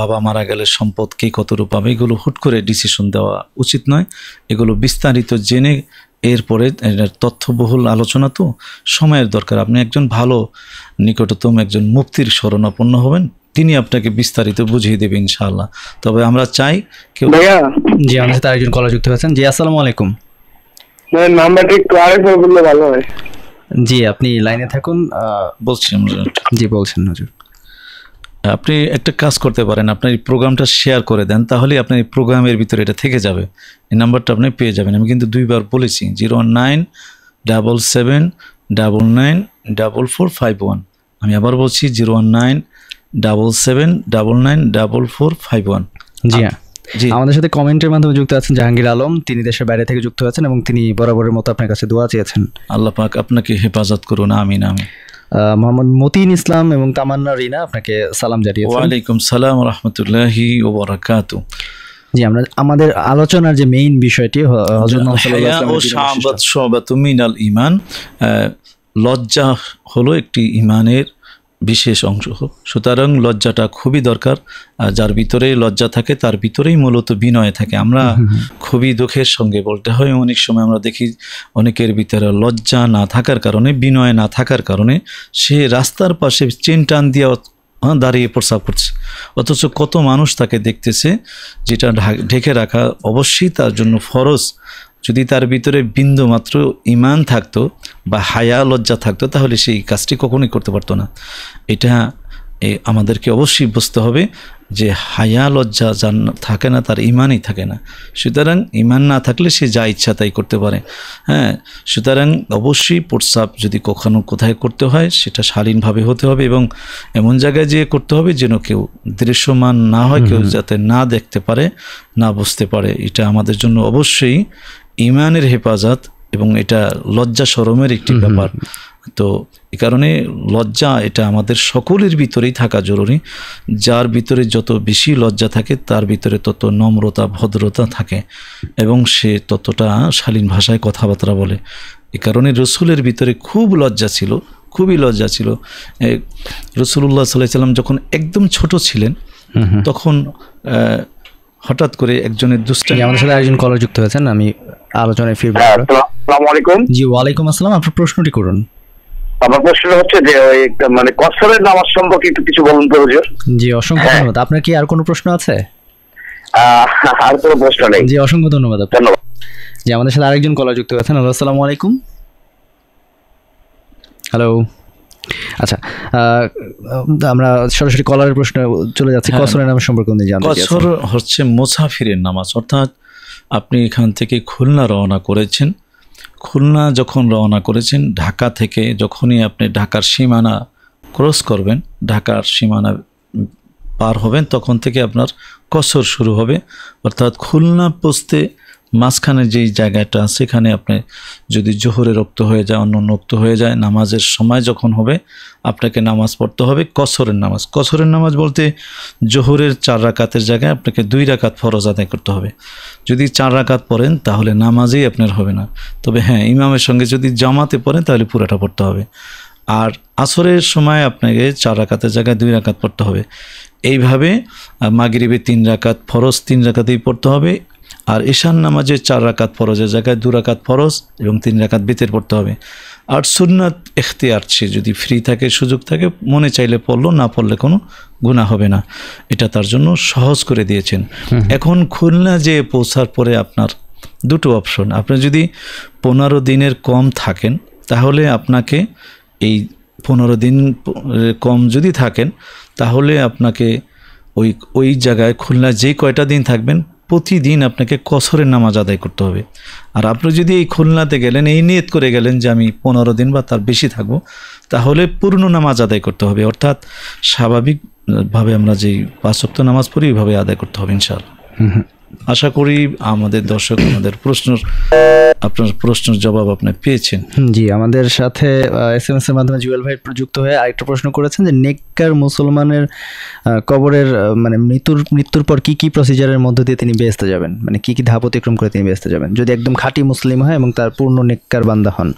বাবা মারা গেলে সম্পদ কে কতটুকু পাবে এগুলো হুট করে ডিসিশন দেওয়া উচিত নয় এগুলো বিস্তারিত জেনে এরপরে তথ্যবহুল আলোচনা তো সময়ের দরকার আপনি একজন ভালো নিকটতম একজন মুক্তির শরণাপন্ন হবেন তিনি আপনাকে বিস্তারিত বুঝিয়ে দেবে ইনশাআল্লাহ তবে আমরা চাই কেউ জি আমাদের সাথে আরেকজন কলা যুক্ত হয়েছেন জি আসসালামু আলাইকুম জি আপনি লাইনে থাকুন বলছি জি বলছেন নজর আপনি একটা কাজ করতে পারেন আপনার এই প্রোগ্রামটা শেয়ার করে দেন তাহলে আপনার এই প্রোগ্রামের ভিতরে এটা থেকে যাবে এই নাম্বারটা আপনি পেয়ে যাবেন আমি কিন্তু দুইবার বলেছি zero nine double seven double nine double four five one আমি আবার বলছি zero one nine double seven double nine double four five one জি হ্যাঁ আমাদের সাথে কমেন্টের মাধ্যমে যুক্ত আছেন জাহাঙ্গীর আলম তিনি দেশের বাইরে থেকে যুক্ত আছেন এবং তিনি বরাবরের মতো আপনার কাছে দোয়া চেয়েছেন আল্লাহ পাক আপনাকে হেফাজত করুন আমিন আমিন মোহাম্মদ মতিন ইসলাম এবং তামান্না রিনা আপনাকে সালাম জানিয়েছি ওয়ালাইকুম সালাম রহমতুল্লাহি ওবরাকাতু জি আমরা আমাদের আলোচনার যে মেইন বিষয়টি ইমান লজ্জা হলো একটি ইমানের বিশেষ অংশ সুতরাং লজ্জাটা খুবই দরকার আর যার ভিতরে লজ্জা থাকে তার ভিতরেই মূলত বিনয় থাকে আমরা খুবই দুঃখের সঙ্গে বলতে হয় অনেক সময় আমরা দেখি অনেকের ভিতরে লজ্জা না থাকার কারণে বিনয় না থাকার কারণে সে রাস্তার পাশে চেন টান দিয়ে দাঁড়িয়ে প্রস্রাব করছে অথচ কত মানুষ তাকে দেখতেছে যেটা ঢেকে রাখা অবশ্যই তার জন্য ফরজ যদি তার ভিতরে বিন্দু মাত্র ইমান থাকতো বা হায়া লজ্জা থাকতো তাহলে সেই কাজটি কখনোই করতে পারতো না এটা আমাদেরকে অবশ্যই বুঝতে হবে যে হায়া লজ্জা যার থাকে না তার ইমানই থাকে না সুতরাং ইমান না থাকলে সে যা ইচ্ছা তাই করতে পারে হ্যাঁ সুতরাং অবশ্যই প্রস্রাব যদি কখনো কোথায় করতে হয় সেটা শালীনভাবে হতে হবে এবং এমন জায়গায় যেয়ে করতে হবে যেন কেউ দৃশ্যমান না হয় কেউ যাতে না দেখতে পারে না বুঝতে পারে এটা আমাদের জন্য অবশ্যই ইমানের হেফাজত এবং এটা লজ্জা সরমের একটি ব্যাপার তো এ কারণে লজ্জা এটা আমাদের সকলের ভিতরেই থাকা জরুরি যার ভিতরে যত বেশি লজ্জা থাকে তার ভিতরে তত নম্রতা ভদ্রতা থাকে এবং সে ততটা শালীন ভাষায় কথাবার্তা বলে এ কারণে রসুলের ভিতরে খুব লজ্জা ছিল খুবই লজ্জা ছিল রসুল্লাহ সাল্লাহ সাল্লাম যখন একদম ছোট ছিলেন তখন হঠাৎ করে একজনের দুষ্টা আমাদের সাথে একজন কলার যুক্ত হয়েছেন আমি আলোচনায় ফিরব হ্যাঁ, আসসালামু আলাইকুম জি ওয়া আলাইকুম আসসালাম আপনার প্রশ্নটি করুন আমার প্রশ্ন হচ্ছে যে ওই মানে কসরের নামাজ সম্পর্কে একটু কিছু বলুন তো হুজুর জি অসংখ্য হ্যাঁ। ধন্যবাদ আপনার কি আর কোনো প্রশ্ন আছে আর কোনো প্রশ্ন নেই জি অসংখ্য ধন্যবাদ ধন্যবাদ জি আমাদের সাথে আরেকজন কলার যুক্ত হয়েছেন আসসালামু আলাইকুম হ্যালো আচ্ছা আমরা সরাসরি কলারের প্রশ্ন চলে যাচ্ছি হ্যাঁ। কসরের নাম সম্পর্কে উনি জানেন কসর হচ্ছে মোসাফিরের নামাজ অর্থাৎ আপনি এখান থেকে খুলনা রওনা করেছেন খুলনা যখন রওনা করেছেন ঢাকা থেকে যখনই আপনি ঢাকার সীমানা ক্রস করবেন ঢাকার সীমানা পার হবেন তখন থেকে আপনার কসর শুরু হবে অর্থাৎ খুলনা পৌঁছতে মাঝখানে যেই জায়গাটা সেখানে আপনি যদি জোহরে রক্ত হয়ে যায় অন্য রক্ত হয়ে যায় নামাজের সময় যখন হবে আপনাকে নামাজ পড়তে হবে কসরের নামাজ কসরের নামাজ বলতে জোহরের চার রাকাতের জায়গায় আপনাকে দুই রাকাত ফরজ আদায় করতে হবে যদি চার রাকাত পড়েন তাহলে নামাজেই আপনার হবে না তবে হ্যাঁ ইমামের সঙ্গে যদি জামাতে পড়েন তাহলে পুরাটা পড়তে হবে আর আসরের সময় আপনাকে চার রাকাতের জায়গায় দুই রাকাত পড়তে হবে এইভাবে মাগিরিবে তিন রাকাত ফরজ তিন রাকাতেই পড়তে হবে আর ঈশান নামাজে চার রাকাত ফরজের জায়গায় দু রাকাত ফরজ এবং তিন রাকাত বেতের পড়তে হবে আর সুন্নাত এখতিয়ার সে যদি ফ্রি থাকে সুযোগ থাকে মনে চাইলে পড়লো না পড়লে কোনো গুণা হবে না এটা তার জন্য সহজ করে দিয়েছেন এখন খুলনা যে পৌঁছার পরে আপনার দুটো অপশন আপনি যদি পনেরো দিনের কম থাকেন তাহলে আপনাকে এই পনেরো দিন কম যদি থাকেন তাহলে আপনাকে ওই ওই জায়গায় খুলনা যে কয়টা দিন থাকবেন প্রতিদিন আপনাকে কসরের নামাজ আদায় করতে হবে আর আপনি যদি এই খুলনাতে গেলেন এই নিয়ত করে গেলেন যে আমি পনেরো দিন বা তার বেশি থাকবো তাহলে পূর্ণ নামাজ আদায় করতে হবে অর্থাৎ স্বাভাবিকভাবে আমরা যেই পাঁচ সপ্তাহ নামাজ পড়ি ওইভাবে আদায় করতে হবে ইনশাআল্লাহ আশা করি আমাদের দর্শক আমাদের প্রশ্ন আপনার প্রশ্নের জবাব আপনি পেয়েছেন জি আমাদের সাথে এস এম এস এর মাধ্যমে জুয়েল ভাই প্রযুক্ত হয়ে আরেকটা প্রশ্ন করেছেন যে নেককার মুসলমানের কবরের মানে মৃত্যুর মৃত্যুর পর কি কি প্রসিজারের মধ্য দিয়ে তিনি ব্যস্ত যাবেন মানে কি কি ধাপ অতিক্রম করে তিনি ব্যস্ত যাবেন যদি একদম খাঁটি মুসলিম হয় এবং তার পূর্ণ নেককার বান্দা হন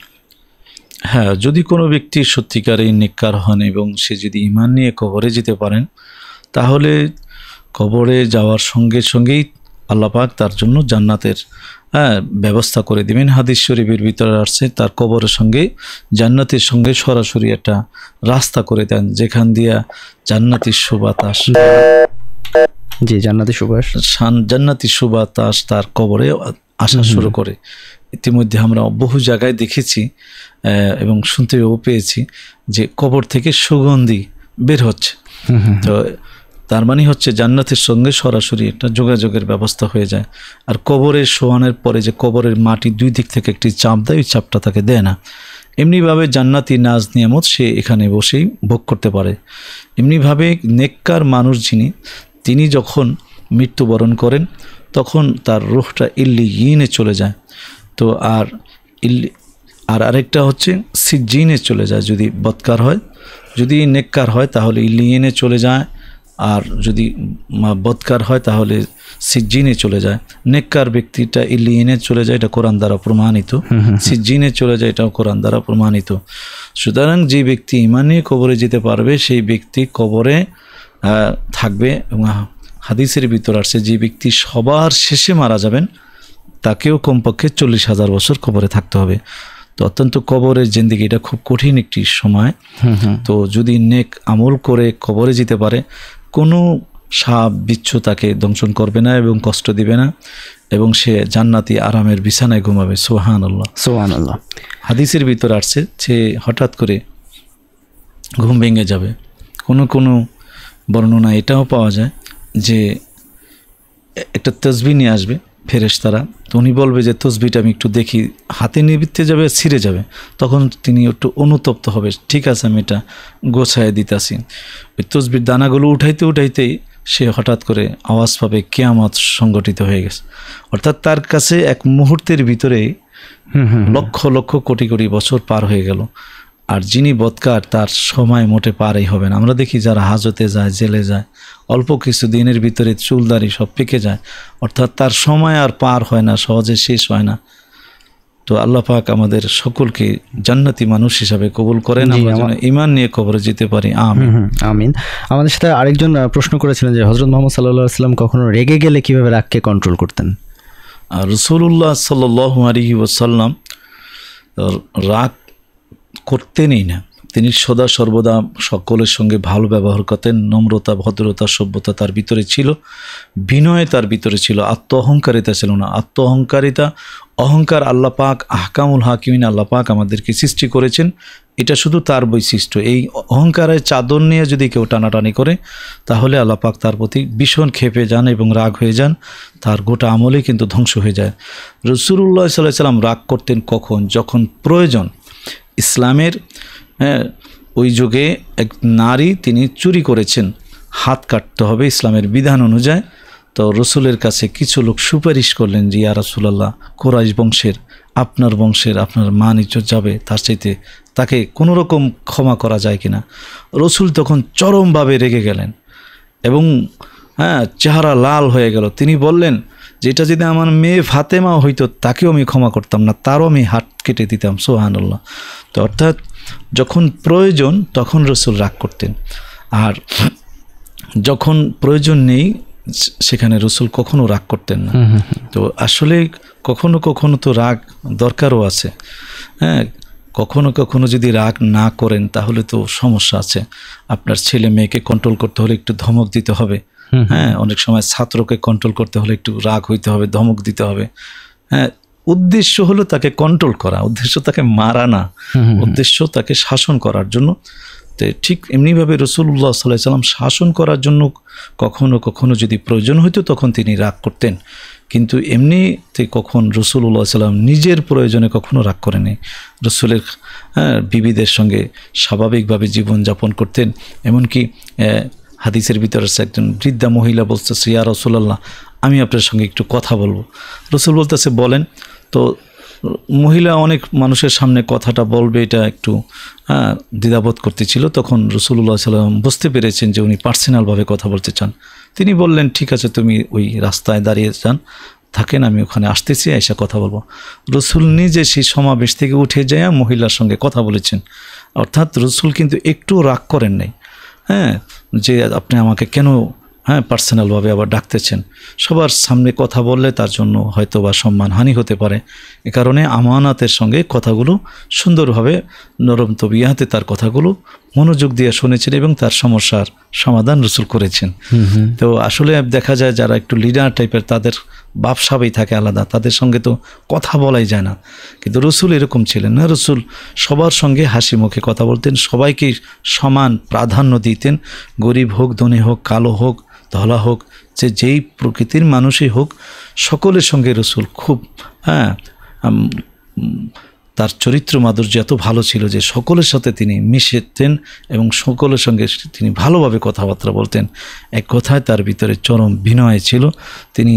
হ্যাঁ যদি কোনো ব্যক্তি সত্যিকারই নেককার হন এবং সে যদি ইমান নিয়ে কবরে যেতে পারেন তাহলে কবরে যাওয়ার সঙ্গে সঙ্গেই আল্লাপাক তার জন্য জান্নাতের হ্যাঁ ব্যবস্থা করে দেবেন হাদিস শরীফের ভিতরে আসছে তার কবরের সঙ্গে জান্নাতের সঙ্গে সরাসরি একটা রাস্তা করে দেন যেখান দিয়া জান্নাতির সুবাতাস জি জান্নাতি সুবাস জান্নাতি সুবাতাস তার কবরে আসা শুরু করে ইতিমধ্যে আমরা বহু জায়গায় দেখেছি এবং শুনতেও পেয়েছি যে কবর থেকে সুগন্ধি বের হচ্ছে তো তার মানে হচ্ছে জান্নাতের সঙ্গে সরাসরি একটা যোগাযোগের ব্যবস্থা হয়ে যায় আর কবরের শোয়ানের পরে যে কবরের মাটি দুই দিক থেকে একটি চাপ দেয় ওই চাপটা তাকে দেয় না এমনিভাবে জান্নাতি নাজ নিয়ামত সে এখানে বসেই ভোগ করতে পারে এমনিভাবে নেককার মানুষ যিনি তিনি যখন মৃত্যুবরণ করেন তখন তার রোহটা ইল্লি ইনে চলে যায় তো আর ইল্লি আর আরেকটা হচ্ছে সিজিনে চলে যায় যদি বৎকার হয় যদি নেককার হয় তাহলে ইল্লিয়েনে চলে যায় আর যদি বৎকার হয় তাহলে সিজিনে চলে যায় নেককার ব্যক্তিটা ইলিয়েনে চলে যায় এটা কোরআন দ্বারা প্রমাণিত সিজিনে চলে যায় এটাও কোরআন দ্বারা প্রমাণিত সুতরাং যে ব্যক্তি ইমানে কবরে যেতে পারবে সেই ব্যক্তি কবরে থাকবে এবং হাদিসের ভিতর আসছে যে ব্যক্তি সবার শেষে মারা যাবেন তাকেও কমপক্ষে চল্লিশ হাজার বছর কবরে থাকতে হবে তো অত্যন্ত কবরের জিন্দিগি এটা খুব কঠিন একটি সময় তো যদি নেক আমল করে কবরে যেতে পারে কোনো সাপ বিচ্ছু তাকে দংশন করবে না এবং কষ্ট দিবে না এবং সে জান্নাতি আরামের বিছানায় ঘুমাবে সোহান আল্লাহ সোহান আল্লাহ হাদিসের ভিতর আসছে সে হঠাৎ করে ঘুম ভেঙে যাবে কোনো কোনো বর্ণনা এটাও পাওয়া যায় যে একটা তসবি নিয়ে আসবে ফেরেস তারা তো উনি বলবে যে তসবিটা আমি একটু দেখি হাতে নিবৃত্তে যাবে ছিঁড়ে যাবে তখন তিনি একটু অনুতপ্ত হবে ঠিক আছে আমি এটা গোছায় দিতাছি ওই তসবির দানাগুলো উঠাইতে উঠাইতেই সে হঠাৎ করে আওয়াজ পাবে কেয়ামত সংগঠিত হয়ে গেছে অর্থাৎ তার কাছে এক মুহূর্তের ভিতরে লক্ষ লক্ষ কোটি কোটি বছর পার হয়ে গেল আর যিনি বৎকার তার সময় মোটে পারই হবে না আমরা দেখি যারা হাজতে যায় জেলে যায় অল্প কিছু দিনের ভিতরে চুলদারি সব পেকে যায় অর্থাৎ তার সময় আর পার হয় না সহজে শেষ হয় না তো আল্লাহ পাক আমাদের সকলকে জান্নাতি মানুষ হিসাবে কবুল করেন আমরা ইমান নিয়ে কবরে যেতে পারি আমিন আমিন আমাদের সাথে আরেকজন প্রশ্ন করেছিলেন যে হজরত মোহাম্মদ সাল্লাহ সাল্লাম কখনো রেগে গেলে কীভাবে রাগকে কন্ট্রোল করতেন রসুল্লাহ সাল্লু ওসাল্লাম রাগ করতেনই না তিনি সদা সর্বদা সকলের সঙ্গে ভালো ব্যবহার করতেন নম্রতা ভদ্রতা সভ্যতা তার ভিতরে ছিল বিনয় তার ভিতরে ছিল আত্ম অহংকারিতা ছিল না আত্ম অহংকারিতা অহংকার আল্লাহ পাক আহকামুল হাকিমিন আল্লাহ পাক আমাদেরকে সৃষ্টি করেছেন এটা শুধু তার বৈশিষ্ট্য এই অহংকারের চাদর নিয়ে যদি কেউ টানাটানি করে তাহলে আল্লাহ পাক তার প্রতি ভীষণ খেপে যান এবং রাগ হয়ে যান তার গোটা আমলেই কিন্তু ধ্বংস হয়ে যায় রসুরুল্লাহ সাল্লাহ সাল্লাম রাগ করতেন কখন যখন প্রয়োজন ইসলামের হ্যাঁ ওই যুগে এক নারী তিনি চুরি করেছেন হাত কাটতে হবে ইসলামের বিধান অনুযায়ী তো রসুলের কাছে কিছু লোক সুপারিশ করলেন যে ইয়া রসুলাল্লাহ কোরাইশ বংশের আপনার বংশের আপনার মান ইজ্জত যাবে তার চাইতে তাকে কোনো রকম ক্ষমা করা যায় কিনা রসুল তখন চরমভাবে রেগে গেলেন এবং হ্যাঁ চেহারা লাল হয়ে গেল তিনি বললেন যেটা যদি আমার মেয়ে ফাতেমা হইতো তাকেও আমি ক্ষমা করতাম না তারও আমি হাত কেটে দিতাম সোহান আল্লাহ তো অর্থাৎ যখন প্রয়োজন তখন রসুল রাগ করতেন আর যখন প্রয়োজন নেই সেখানে রসুল কখনো রাগ করতেন না তো আসলে কখনো কখনো তো রাগ দরকারও আছে হ্যাঁ কখনো কখনো যদি রাগ না করেন তাহলে তো সমস্যা আছে আপনার ছেলে মেয়েকে কন্ট্রোল করতে হলে একটু ধমক দিতে হবে হ্যাঁ অনেক সময় ছাত্রকে কন্ট্রোল করতে হলে একটু রাগ হইতে হবে ধমক দিতে হবে হ্যাঁ উদ্দেশ্য হলো তাকে কন্ট্রোল করা উদ্দেশ্য তাকে মারা না উদ্দেশ্য তাকে শাসন করার জন্য তো ঠিক এমনিভাবে রসুল্লাহ সাল্লাহ সাল্লাম শাসন করার জন্য কখনো কখনো যদি প্রয়োজন হইতো তখন তিনি রাগ করতেন কিন্তু এমনিতে কখন রসুল্লাহ সাল্লাম নিজের প্রয়োজনে কখনো রাগ করেনি রসুলের হ্যাঁ, বিবিদের সঙ্গে স্বাভাবিকভাবে জীবনযাপন করতেন এমনকি হাদিসের ভিতরে একজন বৃদ্ধা মহিলা বলতেছে ইয়া রসুল্লাহ আমি আপনার সঙ্গে একটু কথা বলবো রসুল বলতেছে বলেন তো মহিলা অনেক মানুষের সামনে কথাটা বলবে এটা একটু দ্বিধাবোধ করতে ছিল তখন রসুল্লাহ সাল্লাম বুঝতে পেরেছেন যে উনি পার্সোনালভাবে কথা বলতে চান তিনি বললেন ঠিক আছে তুমি ওই রাস্তায় দাঁড়িয়ে যান থাকেন আমি ওখানে আসতেছি এসে কথা বলবো রসুল নিজে সেই সমাবেশ থেকে উঠে যায় মহিলার সঙ্গে কথা বলেছেন অর্থাৎ রসুল কিন্তু একটু রাগ করেন নাই হ্যাঁ যে আপনি আমাকে কেন হ্যাঁ পার্সোনালভাবে আবার ডাকতেছেন সবার সামনে কথা বললে তার জন্য হয়তো বা সম্মানহানি হতে পারে এ কারণে আমানাতের সঙ্গে কথাগুলো সুন্দরভাবে নরম তবিয়াতে তার কথাগুলো মনোযোগ দিয়ে শুনেছেন এবং তার সমস্যার সমাধান রসুল করেছেন তো আসলে দেখা যায় যারা একটু লিডার টাইপের তাদের বাপসাবেই থাকে আলাদা তাদের সঙ্গে তো কথা বলাই যায় না কিন্তু রসুল এরকম ছিলেন না রসুল সবার সঙ্গে হাসি মুখে কথা বলতেন সবাইকে সমান প্রাধান্য দিতেন গরিব হোক ধনী হোক কালো হোক ধলা হোক যে যেই প্রকৃতির মানুষই হোক সকলের সঙ্গে রসুল খুব হ্যাঁ তার চরিত্র মাধুর্য এত ভালো ছিল যে সকলের সাথে তিনি মিশেতেন এবং সকলের সঙ্গে তিনি ভালোভাবে কথাবার্তা বলতেন এক কথায় তার ভিতরে চরম বিনয় ছিল তিনি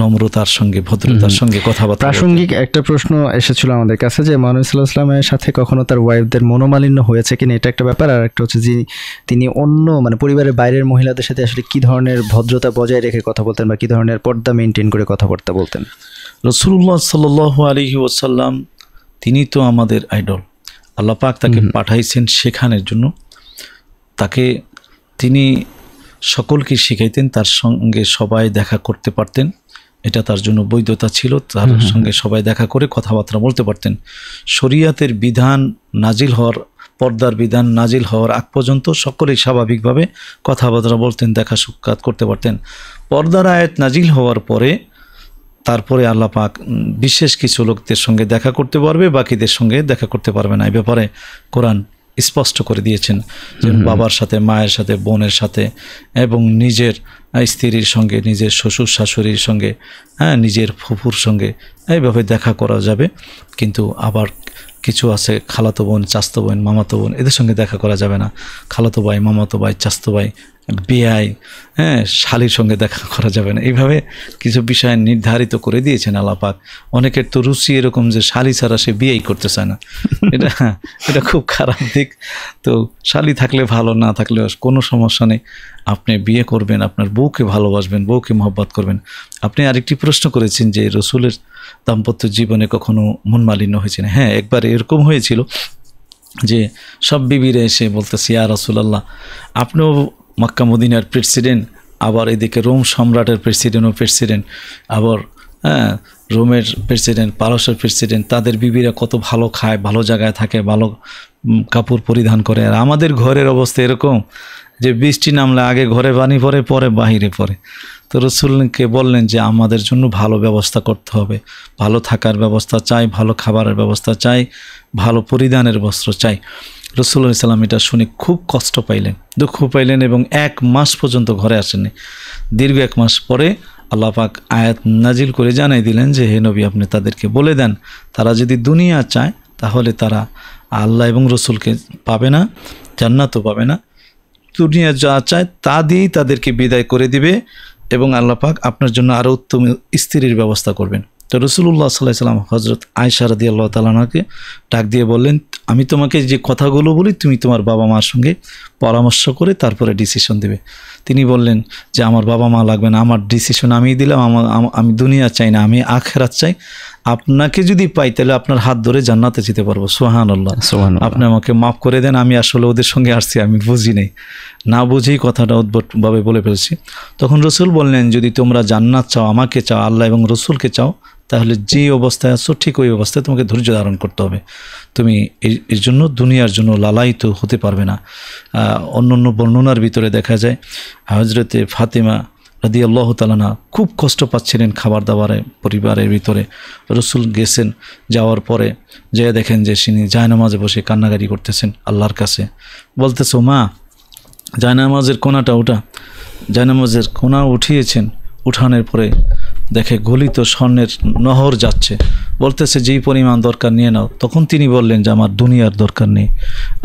নম্রতার সঙ্গে ভদ্রতার সঙ্গে কথাবার্তা প্রাসঙ্গিক একটা প্রশ্ন এসেছিল আমাদের কাছে যে মানুষের সাথে কখনো তার ওয়াইফদের মনোমালিন্য হয়েছে কিনা এটা একটা ব্যাপার আর একটা হচ্ছে যে তিনি অন্য মানে পরিবারের বাইরের মহিলাদের সাথে আসলে কি ধরনের ভদ্রতা বজায় রেখে কথা বলতেন বা কি ধরনের পর্দা মেনটেন করে কথাবার্তা বলতেন রসুল্লাহ সাল আলহি ওসাল্লাম তিনি তো আমাদের আইডল আল্লাহ পাক তাকে পাঠাইছেন শেখানের জন্য তাকে তিনি সকলকে শিখাইতেন তার সঙ্গে সবাই দেখা করতে পারতেন এটা তার জন্য বৈধতা ছিল তার সঙ্গে সবাই দেখা করে কথাবার্তা বলতে পারতেন শরিয়াতের বিধান নাজিল হওয়ার পর্দার বিধান নাজিল হওয়ার আগ পর্যন্ত সকলেই স্বাভাবিকভাবে কথাবার্তা বলতেন দেখা সাক্ষাৎ করতে পারতেন পর্দার আয়াত নাজিল হওয়ার পরে তারপরে আল্লাহ পাক বিশেষ কিছু লোকদের সঙ্গে দেখা করতে পারবে বাকিদের সঙ্গে দেখা করতে পারবে না এই ব্যাপারে কোরআন স্পষ্ট করে দিয়েছেন যে বাবার সাথে মায়ের সাথে বোনের সাথে এবং নিজের স্ত্রীর সঙ্গে নিজের শ্বশুর শাশুড়ির সঙ্গে হ্যাঁ নিজের ফুফুর সঙ্গে এইভাবে দেখা করা যাবে কিন্তু আবার কিছু আছে খালাতো বোন চাস্ত বোন মামাতো বোন এদের সঙ্গে দেখা করা যাবে না খালাতো ভাই মামাতো ভাই চাস্ত ভাই বেআই হ্যাঁ শালির সঙ্গে দেখা করা যাবে না এইভাবে কিছু বিষয় নির্ধারিত করে দিয়েছেন আলাপাক অনেকের তো রুচি এরকম যে শালি ছাড়া সে বিয়েই করতে চায় না এটা এটা খুব খারাপ দিক তো শালি থাকলে ভালো না থাকলে কোনো সমস্যা নেই আপনি বিয়ে করবেন আপনার বউকে ভালোবাসবেন বউকে মহব্বত করবেন আপনি আরেকটি প্রশ্ন করেছেন যে রসুলের দাম্পত্য জীবনে কখনো মনমালিন্য হয়েছে না হ্যাঁ একবার এরকম হয়েছিল যে সব বিবিরা এসে বলতেছি আর রসুলাল্লাহ আপনিও মক্কা মদিনার প্রেসিডেন্ট আবার এদিকে রোম সম্রাটের প্রেসিডেন্ট ও প্রেসিডেন্ট আবার হ্যাঁ রোমের প্রেসিডেন্ট পারসের প্রেসিডেন্ট তাদের বিবিরা কত ভালো খায় ভালো জায়গায় থাকে ভালো কাপড় পরিধান করে আর আমাদের ঘরের অবস্থা এরকম যে বৃষ্টি নামলে আগে ঘরে বানি পরে পরে বাহিরে পরে তো রসুলকে বললেন যে আমাদের জন্য ভালো ব্যবস্থা করতে হবে ভালো থাকার ব্যবস্থা চাই ভালো খাবারের ব্যবস্থা চাই ভালো পরিধানের বস্ত্র চাই রসুল্লাহ ইসলাম এটা শুনে খুব কষ্ট পাইলেন দুঃখ পাইলেন এবং এক মাস পর্যন্ত ঘরে আসেনি দীর্ঘ এক মাস পরে আল্লাহ পাক আয়াত নাজিল করে জানাই দিলেন যে হে নবী আপনি তাদেরকে বলে দেন তারা যদি দুনিয়া চায় তাহলে তারা আল্লাহ এবং রসুলকে পাবে না জান্নাতও পাবে না দুনিয়া যা চায় তা দিয়েই তাদেরকে বিদায় করে দিবে এবং আল্লাহ পাক আপনার জন্য আরও উত্তম স্ত্রীর ব্যবস্থা করবেন তো রসুল্লাহ সাল্লাহ সাল্লাম হজরত আয়সারদি আল্লাহ তালাকে ডাক দিয়ে বললেন আমি তোমাকে যে কথাগুলো বলি তুমি তোমার বাবা মার সঙ্গে পরামর্শ করে তারপরে ডিসিশন দেবে তিনি বললেন যে আমার বাবা মা লাগবে না আমার ডিসিশন আমি দিলাম আমার আমি দুনিয়া চাই না আমি আখেরাত চাই আপনাকে যদি পাই তাহলে আপনার হাত ধরে জান্নাতে যেতে পারবো সোহান আল্লাহ সোহান আপনি আমাকে মাফ করে দেন আমি আসলে ওদের সঙ্গে আসছি আমি বুঝি নাই না বুঝেই কথাটা উদ্ভটভাবে বলে ফেলছি তখন রসুল বললেন যদি তোমরা জান্নাত চাও আমাকে চাও আল্লাহ এবং রসুলকে চাও তাহলে যে অবস্থায় আছো ঠিক ওই অবস্থায় তোমাকে ধৈর্য ধারণ করতে হবে তুমি এর জন্য দুনিয়ার জন্য লালায়িত হতে পারবে না অন্য অন্য বর্ণনার ভিতরে দেখা যায় হজরতে ফাতেমা রাদি আল্লাহ তালানা খুব কষ্ট পাচ্ছিলেন খাবার দাবারে পরিবারের ভিতরে রসুল গেছেন যাওয়ার পরে যে দেখেন যে সিনি জায়নামাজে বসে কান্নাকারি করতেছেন আল্লাহর কাছে বলতেছো মা জায়নামাজের কোনাটা ওটা জায়নামাজের কোনা উঠিয়েছেন উঠানের পরে দেখে গলিত স্বর্ণের নহর যাচ্ছে বলতেছে যেই পরিমাণ দরকার নিয়ে নাও তখন তিনি বললেন যে আমার দুনিয়ার দরকার নেই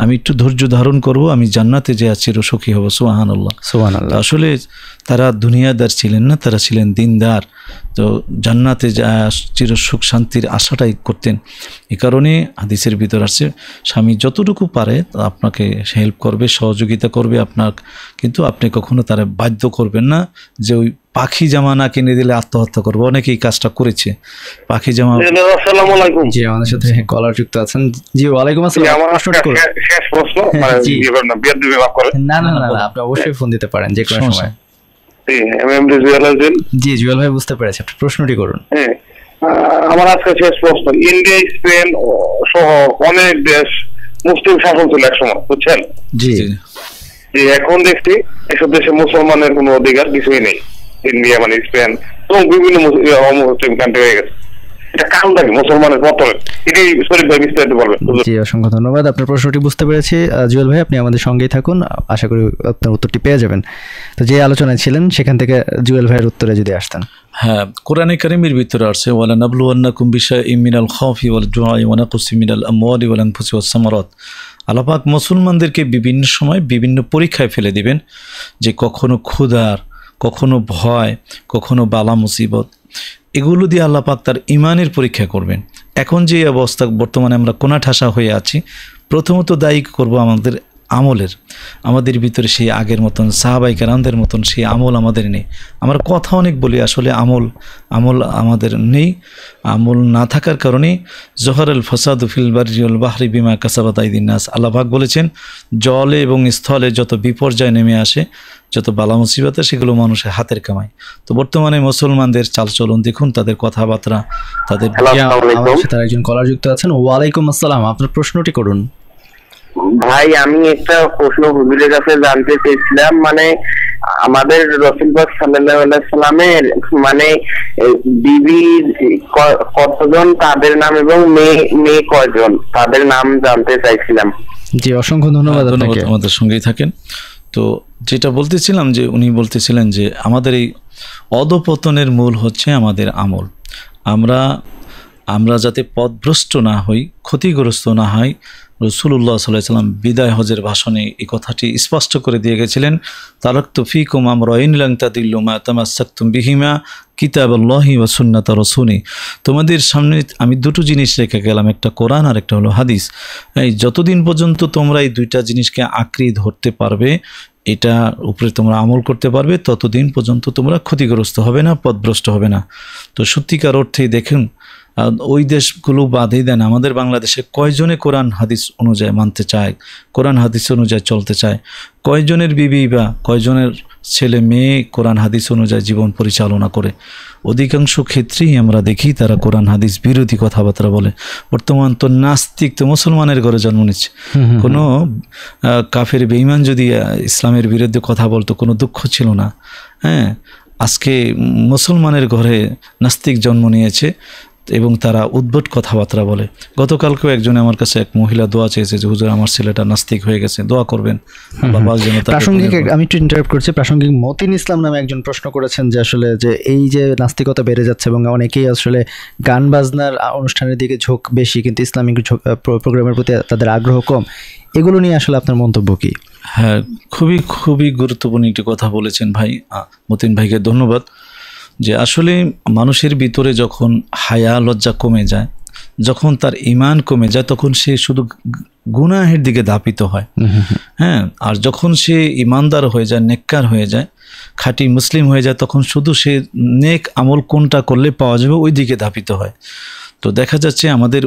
আমি একটু ধৈর্য ধারণ করব আমি জান্নাতে যে আছি সুখী হব সুহানুল্লাহ আল্লাহ আসলে তারা দুনিয়াদার ছিলেন না তারা ছিলেন দিনদার তো জান্নাতে যা চিরসুখ শান্তির আশাটাই করতেন এ কারণে হাদিসের ভিতর আছে স্বামী যতটুকু পারে আপনাকে হেল্প করবে সহযোগিতা করবে আপনার কিন্তু আপনি কখনো তারা বাধ্য করবেন না যে ওই পাখি জামা না কিনে দিলে আত্মহত্যা করবো অনেকেই কাজটা করেছে পাখি জামা আলাইকুম জি আমাদের সাথে কলার যুক্ত আছেন জি ওয়ালাইকুম আসসালাম আমার শেষ প্রশ্ন মানে না না না আপনি অবশ্যই ফোন দিতে পারেন যে কোনো সময় জি জুয়েল ভাই বুঝতে পেরেছি আপনি প্রশ্নটি করুন আমার আজকে শেষ প্রশ্ন ইন্ডিয়া স্পেন সহ অনেক দেশ মুসলিম শাসন ছিল সময় বুঝছেন জি এখন দেখছি এসব দেশে মুসলমানের কোনো অধিকার কিছুই নেই ইন্ডিয়া মানে স্পেন এবং বিভিন্ন ইয়ে, মুসলিম কান্ট্রি হয়ে গেছে অসংখ্য ধন্যবাদ আপনার প্রশ্নটি বুঝতে পেরেছি জুয়েল ভাই আপনি আমাদের সঙ্গেই থাকুন আশা করি আপনার উত্তরটি পেয়ে যাবেন তো যে আলোচনায় ছিলেন সেখান থেকে জুয়েল ভাইয়ের উত্তরে যদি আসতেন হ্যাঁ কোরআনে কারিমের ভিতরে আসছে ওয়ালা নাবলু আন্নাকুম বিশা ইমিনাল খফি ওয়াল জুয়াই ওয়ানা কুসি মিনাল মুসলমানদেরকে বিভিন্ন সময় বিভিন্ন পরীক্ষায় ফেলে দিবেন যে কখনো ক্ষুধার কখনো ভয় কখনো বালা মুসিবত এগুলো দিয়ে আল্লাহ পাক তার ইমানের পরীক্ষা করবেন এখন যে অবস্থা বর্তমানে আমরা কোনা ঠাসা হয়ে আছি প্রথমত দায়ী করব আমাদের আমলের আমাদের ভিতরে সেই আগের মতন সাহাবাই কেরামদের মতন সেই আমল আমাদের নেই আমরা কথা অনেক বলি আসলে আমল আমল আমাদের নেই আমল না থাকার কারণে জহরুল ফসাদ ফিল বারিউল বাহরি বিমা কাসাবাত আইদিনাস আল্লাহাক বলেছেন জলে এবং স্থলে যত বিপর্যয় নেমে আসে যত বালা মুসিবত সেগুলো মানুষের হাতের কামাই তো বর্তমানে মুসলমানদের চালচলন দেখুন তাদের কথাবার্তা তাদের একজন কলার যুক্ত আছেন ওয়ালাইকুম আসসালাম আপনার প্রশ্নটি করুন ভাই আমি একটা প্রশ্ন হুজুরের কাছে জানতে চেয়েছিলাম মানে আমাদের রসুলবাগ সাল্লামের মানে বিবি কতজন তাদের নাম এবং মেয়ে মেয়ে কয়জন তাদের নাম জানতে চাইছিলাম জি অসংখ্য ধন্যবাদ আপনাকে আমাদের সঙ্গেই থাকেন তো যেটা বলতেছিলাম যে উনি বলতেছিলেন যে আমাদের এই অধপতনের মূল হচ্ছে আমাদের আমল আমরা আমরা যাতে পদভ্রষ্ট না হই ক্ষতিগ্রস্ত না হই রসুল্লাহ সাল্লাহ সাল্লাম বিদায় হজের ভাষণে এই কথাটি স্পষ্ট করে দিয়ে গেছিলেন তারক তফিকুম আম রয়িনলাং তাদিল্লুমা তামাসাক্তুম বিহিমা কিতাব লহি বা সুন্নাতা রসুনি তোমাদের সামনে আমি দুটো জিনিস রেখে গেলাম একটা কোরআন আর একটা হলো হাদিস এই যতদিন পর্যন্ত তোমরা এই দুইটা জিনিসকে আঁকড়ে ধরতে পারবে এটা উপরে তোমরা আমল করতে পারবে ততদিন পর্যন্ত তোমরা ক্ষতিগ্রস্ত হবে না পদভ্রষ্ট হবে না তো সত্যিকার অর্থে দেখুন ওই দেশগুলো বাদই দেন আমাদের বাংলাদেশে কয়জনে কোরআন হাদিস অনুযায়ী মানতে চায় কোরআন হাদিস অনুযায়ী চলতে চায় কয়জনের বিবি বা কয়জনের ছেলে মেয়ে কোরআন হাদিস অনুযায়ী জীবন পরিচালনা করে অধিকাংশ ক্ষেত্রেই আমরা দেখি তারা কোরআন হাদিস বিরোধী কথাবার্তা বলে বর্তমান তো নাস্তিক তো মুসলমানের ঘরে জন্ম নিচ্ছে কোনো কাফের বেইমান যদি ইসলামের বিরুদ্ধে কথা বলতো কোনো দুঃখ ছিল না হ্যাঁ আজকে মুসলমানের ঘরে নাস্তিক জন্ম নিয়েছে এবং তারা উদ্ভুট কথাবার্তা বলে গতকালকেও একজন আমার কাছে এক মহিলা দোয়া চেয়েছে যে হুজুর আমার ছেলেটা নাস্তিক হয়ে গেছে দোয়া করবেন প্রাসঙ্গিক আমি একটু ইন্টারাপ্ট করছি প্রাসঙ্গিক মতিন ইসলাম নামে একজন প্রশ্ন করেছেন যে আসলে যে এই যে নাস্তিকতা বেড়ে যাচ্ছে এবং অনেকেই আসলে গান বাজনার অনুষ্ঠানের দিকে ঝোঁক বেশি কিন্তু ইসলামিক প্রোগ্রামের প্রতি তাদের আগ্রহ কম এগুলো নিয়ে আসলে আপনার মন্তব্য কি হ্যাঁ খুবই খুবই গুরুত্বপূর্ণ একটি কথা বলেছেন ভাই মতিন ভাইকে ধন্যবাদ যে আসলে মানুষের ভিতরে যখন হায়া লজ্জা কমে যায় যখন তার ইমান কমে যায় তখন সে শুধু গুনাহের দিকে ধাপিত হয় হ্যাঁ আর যখন সে ইমানদার হয়ে যায় নেককার হয়ে যায় খাঁটি মুসলিম হয়ে যায় তখন শুধু সে নেক আমল কোনটা করলে পাওয়া যাবে ওই দিকে ধাপিত হয় তো দেখা যাচ্ছে আমাদের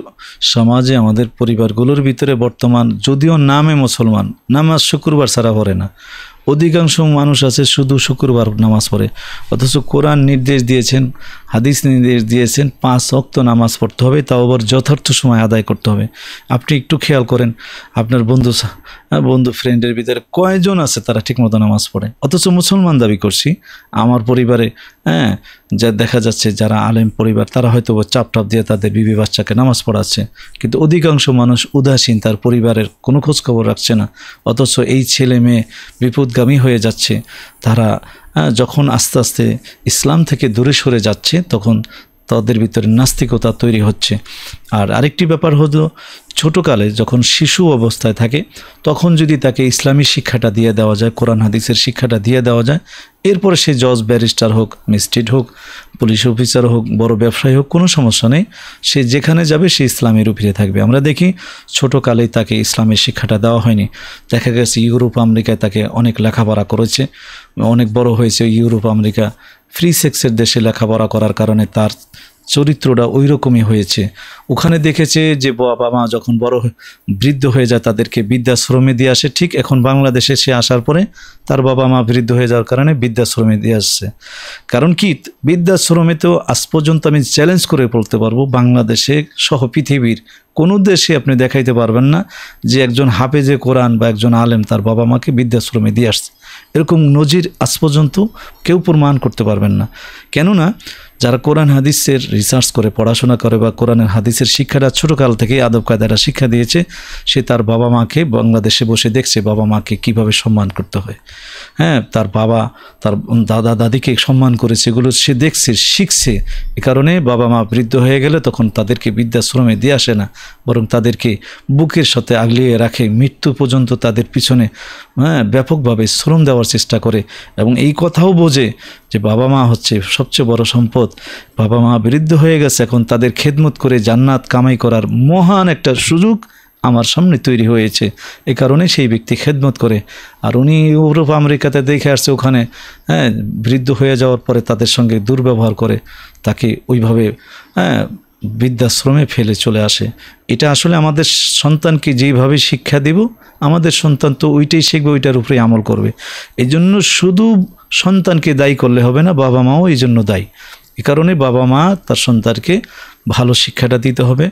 সমাজে আমাদের পরিবারগুলোর ভিতরে বর্তমান যদিও নামে মুসলমান নামাজ শুক্রবার সারা করে না অধিকাংশ মানুষ আছে শুধু শুক্রবার নামাজ পড়ে অথচ কোরআন নির্দেশ দিয়েছেন হাদিস নির্দেশ দিয়েছেন পাঁচ অক্ত নামাজ পড়তে হবে তাও আবার যথার্থ সময় আদায় করতে হবে আপনি একটু খেয়াল করেন আপনার বন্ধু বন্ধু ফ্রেন্ডের ভিতরে কয়জন আছে তারা ঠিকমতো নামাজ পড়ে অথচ মুসলমান দাবি করছি আমার পরিবারে হ্যাঁ যা দেখা যাচ্ছে যারা আলেম পরিবার তারা হয়তো চাপ টাপ দিয়ে তাদের বিবি বাচ্চাকে নামাজ পড়াচ্ছে কিন্তু অধিকাংশ মানুষ উদাসীন তার পরিবারের কোনো খোঁজখবর রাখছে না অথচ এই ছেলে মেয়ে বিপদ বিপদগামী হয়ে যাচ্ছে তারা যখন আস্তে আস্তে ইসলাম থেকে দূরে সরে যাচ্ছে তখন তাদের ভিতরে নাস্তিকতা তৈরি হচ্ছে আর আরেকটি ব্যাপার হলো ছোটোকালে যখন শিশু অবস্থায় থাকে তখন যদি তাকে ইসলামী শিক্ষাটা দিয়ে দেওয়া যায় কোরআন হাদিসের শিক্ষাটা দিয়ে দেওয়া যায় এরপরে সে জজ ব্যারিস্টার হোক মিস্ট্রিট হোক পুলিশ অফিসার হোক বড় ব্যবসায়ী হোক কোনো সমস্যা নেই সে যেখানে যাবে সে ইসলামের উপরে থাকবে আমরা দেখি ছোটোকালেই তাকে ইসলামের শিক্ষাটা দেওয়া হয়নি দেখা গেছে ইউরোপ আমেরিকায় তাকে অনেক লেখাপড়া করেছে অনেক বড় হয়েছে ইউরোপ আমেরিকা ফ্রি সেক্সের দেশে লেখাপড়া করার কারণে তার চরিত্রটা ওই রকমই হয়েছে ওখানে দেখেছে যে বাবা মা যখন বড় বৃদ্ধ হয়ে যায় তাদেরকে বৃদ্ধাশ্রমে দিয়ে আসে ঠিক এখন বাংলাদেশে সে আসার পরে তার বাবা মা বৃদ্ধ হয়ে যাওয়ার কারণে বৃদ্ধাশ্রমে দিয়ে আসছে কারণ কি বৃদ্ধাশ্রমে তো আজ পর্যন্ত আমি চ্যালেঞ্জ করে বলতে পারবো বাংলাদেশে সহ পৃথিবীর কোনো দেশে আপনি দেখাইতে পারবেন না যে একজন হাফেজে কোরআন বা একজন আলেম তার বাবা মাকে বৃদ্ধাশ্রমে দিয়ে আসছে এরকম নজির আজ পর্যন্ত কেউ প্রমাণ করতে পারবেন না কেননা যারা কোরআন হাদিসের রিসার্চ করে পড়াশোনা করে বা কোরআনের হাদিসের শিক্ষাটা ছোটোকাল থেকে আদব কায়দারা শিক্ষা দিয়েছে সে তার বাবা মাকে বাংলাদেশে বসে দেখছে বাবা মাকে কিভাবে সম্মান করতে হয় হ্যাঁ তার বাবা তার দাদা দাদিকে সম্মান করেছে এগুলো সে দেখছে শিখছে এ কারণে বাবা মা বৃদ্ধ হয়ে গেলে তখন তাদেরকে বিদ্যাশ্রমে দিয়ে আসে না বরং তাদেরকে বুকের সাথে আগলিয়ে রাখে মৃত্যু পর্যন্ত তাদের পিছনে হ্যাঁ ব্যাপকভাবে শ্রম দেওয়ার চেষ্টা করে এবং এই কথাও বোঝে যে বাবা মা হচ্ছে সবচেয়ে বড় সম্পদ সম্পদ বাবা মা বৃদ্ধ হয়ে গেছে এখন তাদের খেদমত করে জান্নাত কামাই করার মহান একটা সুযোগ আমার সামনে তৈরি হয়েছে এ কারণে সেই ব্যক্তি খেদমত করে আর উনি ইউরোপ আমেরিকাতে দেখে আসছে ওখানে হ্যাঁ বৃদ্ধ হয়ে যাওয়ার পরে তাদের সঙ্গে দুর্ব্যবহার করে তাকে ওইভাবে হ্যাঁ বৃদ্ধাশ্রমে ফেলে চলে আসে এটা আসলে আমাদের সন্তানকে যেইভাবে শিক্ষা দেব আমাদের সন্তান তো ওইটাই শিখবে ওইটার উপরে আমল করবে এই জন্য শুধু সন্তানকে দায়ী করলে হবে না বাবা মাও এই জন্য দায়ী এ কারণে বাবা মা তার সন্তানকে ভালো শিক্ষাটা দিতে হবে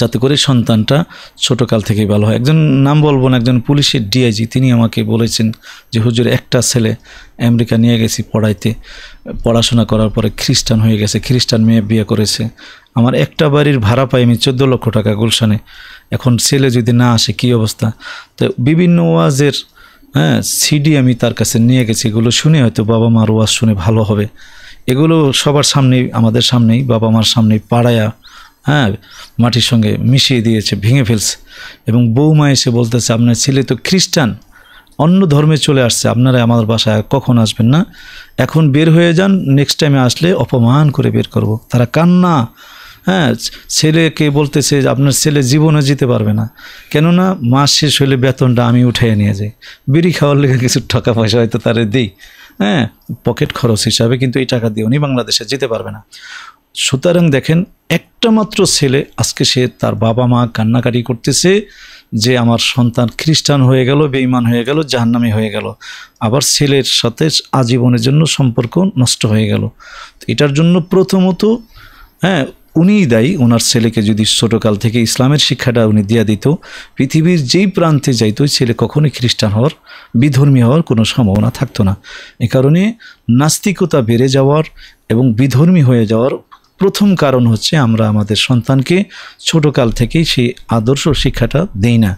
যাতে করে সন্তানটা ছোটোকাল থেকেই ভালো হয় একজন নাম বলবো না একজন পুলিশের ডিআইজি তিনি আমাকে বলেছেন যে হুজুর একটা ছেলে আমেরিকা নিয়ে গেছি পড়াইতে পড়াশোনা করার পরে খ্রিস্টান হয়ে গেছে খ্রিস্টান মেয়ে বিয়ে করেছে আমার একটা বাড়ির ভাড়া পাই আমি চোদ্দো লক্ষ টাকা গুলশানে এখন ছেলে যদি না আসে কি অবস্থা তো বিভিন্ন ওয়াজের হ্যাঁ সিডি আমি তার কাছে নিয়ে গেছি এগুলো শুনে হয়তো বাবা মার ওয়াজ শুনে ভালো হবে এগুলো সবার সামনেই আমাদের সামনেই বাবা মার সামনেই পাড়ায়া হ্যাঁ মাটির সঙ্গে মিশিয়ে দিয়েছে ভেঙে ফেলছে এবং বৌমা এসে বলতেছে আপনার ছেলে তো খ্রিস্টান অন্য ধর্মে চলে আসছে আপনারা আমাদের বাসায় কখন আসবেন না এখন বের হয়ে যান নেক্সট টাইমে আসলে অপমান করে বের করব। তারা কান্না হ্যাঁ ছেলেকে বলতেছে আপনার ছেলে জীবনে যেতে পারবে না কেননা মাস শেষ হলে বেতনটা আমি উঠাইয়ে নিয়ে যাই বিড়ি খাওয়ার লেগে কিছু টাকা পয়সা হয়তো তারা দিই হ্যাঁ পকেট খরচ হিসাবে কিন্তু এই টাকা দিয়ে উনি বাংলাদেশে যেতে পারবে না সুতরাং দেখেন একটা মাত্র ছেলে আজকে সে তার বাবা মা কান্নাকাটি করতেছে যে আমার সন্তান খ্রিস্টান হয়ে গেল বেঈমান হয়ে গেল জাহান্নামি হয়ে গেল আবার ছেলের সাথে আজীবনের জন্য সম্পর্ক নষ্ট হয়ে গেল এটার জন্য প্রথমত হ্যাঁ উনিই দায়ী ওনার ছেলেকে যদি ছোটোকাল থেকে ইসলামের শিক্ষাটা উনি দিয়া দিত পৃথিবীর যেই প্রান্তে যাইতো ছেলে কখনোই খ্রিস্টান হওয়ার বিধর্মী হওয়ার কোনো সম্ভাবনা থাকতো না এ কারণে নাস্তিকতা বেড়ে যাওয়ার এবং বিধর্মী হয়ে যাওয়ার প্রথম কারণ হচ্ছে আমরা আমাদের সন্তানকে ছোটোকাল থেকেই সেই আদর্শ শিক্ষাটা দেই না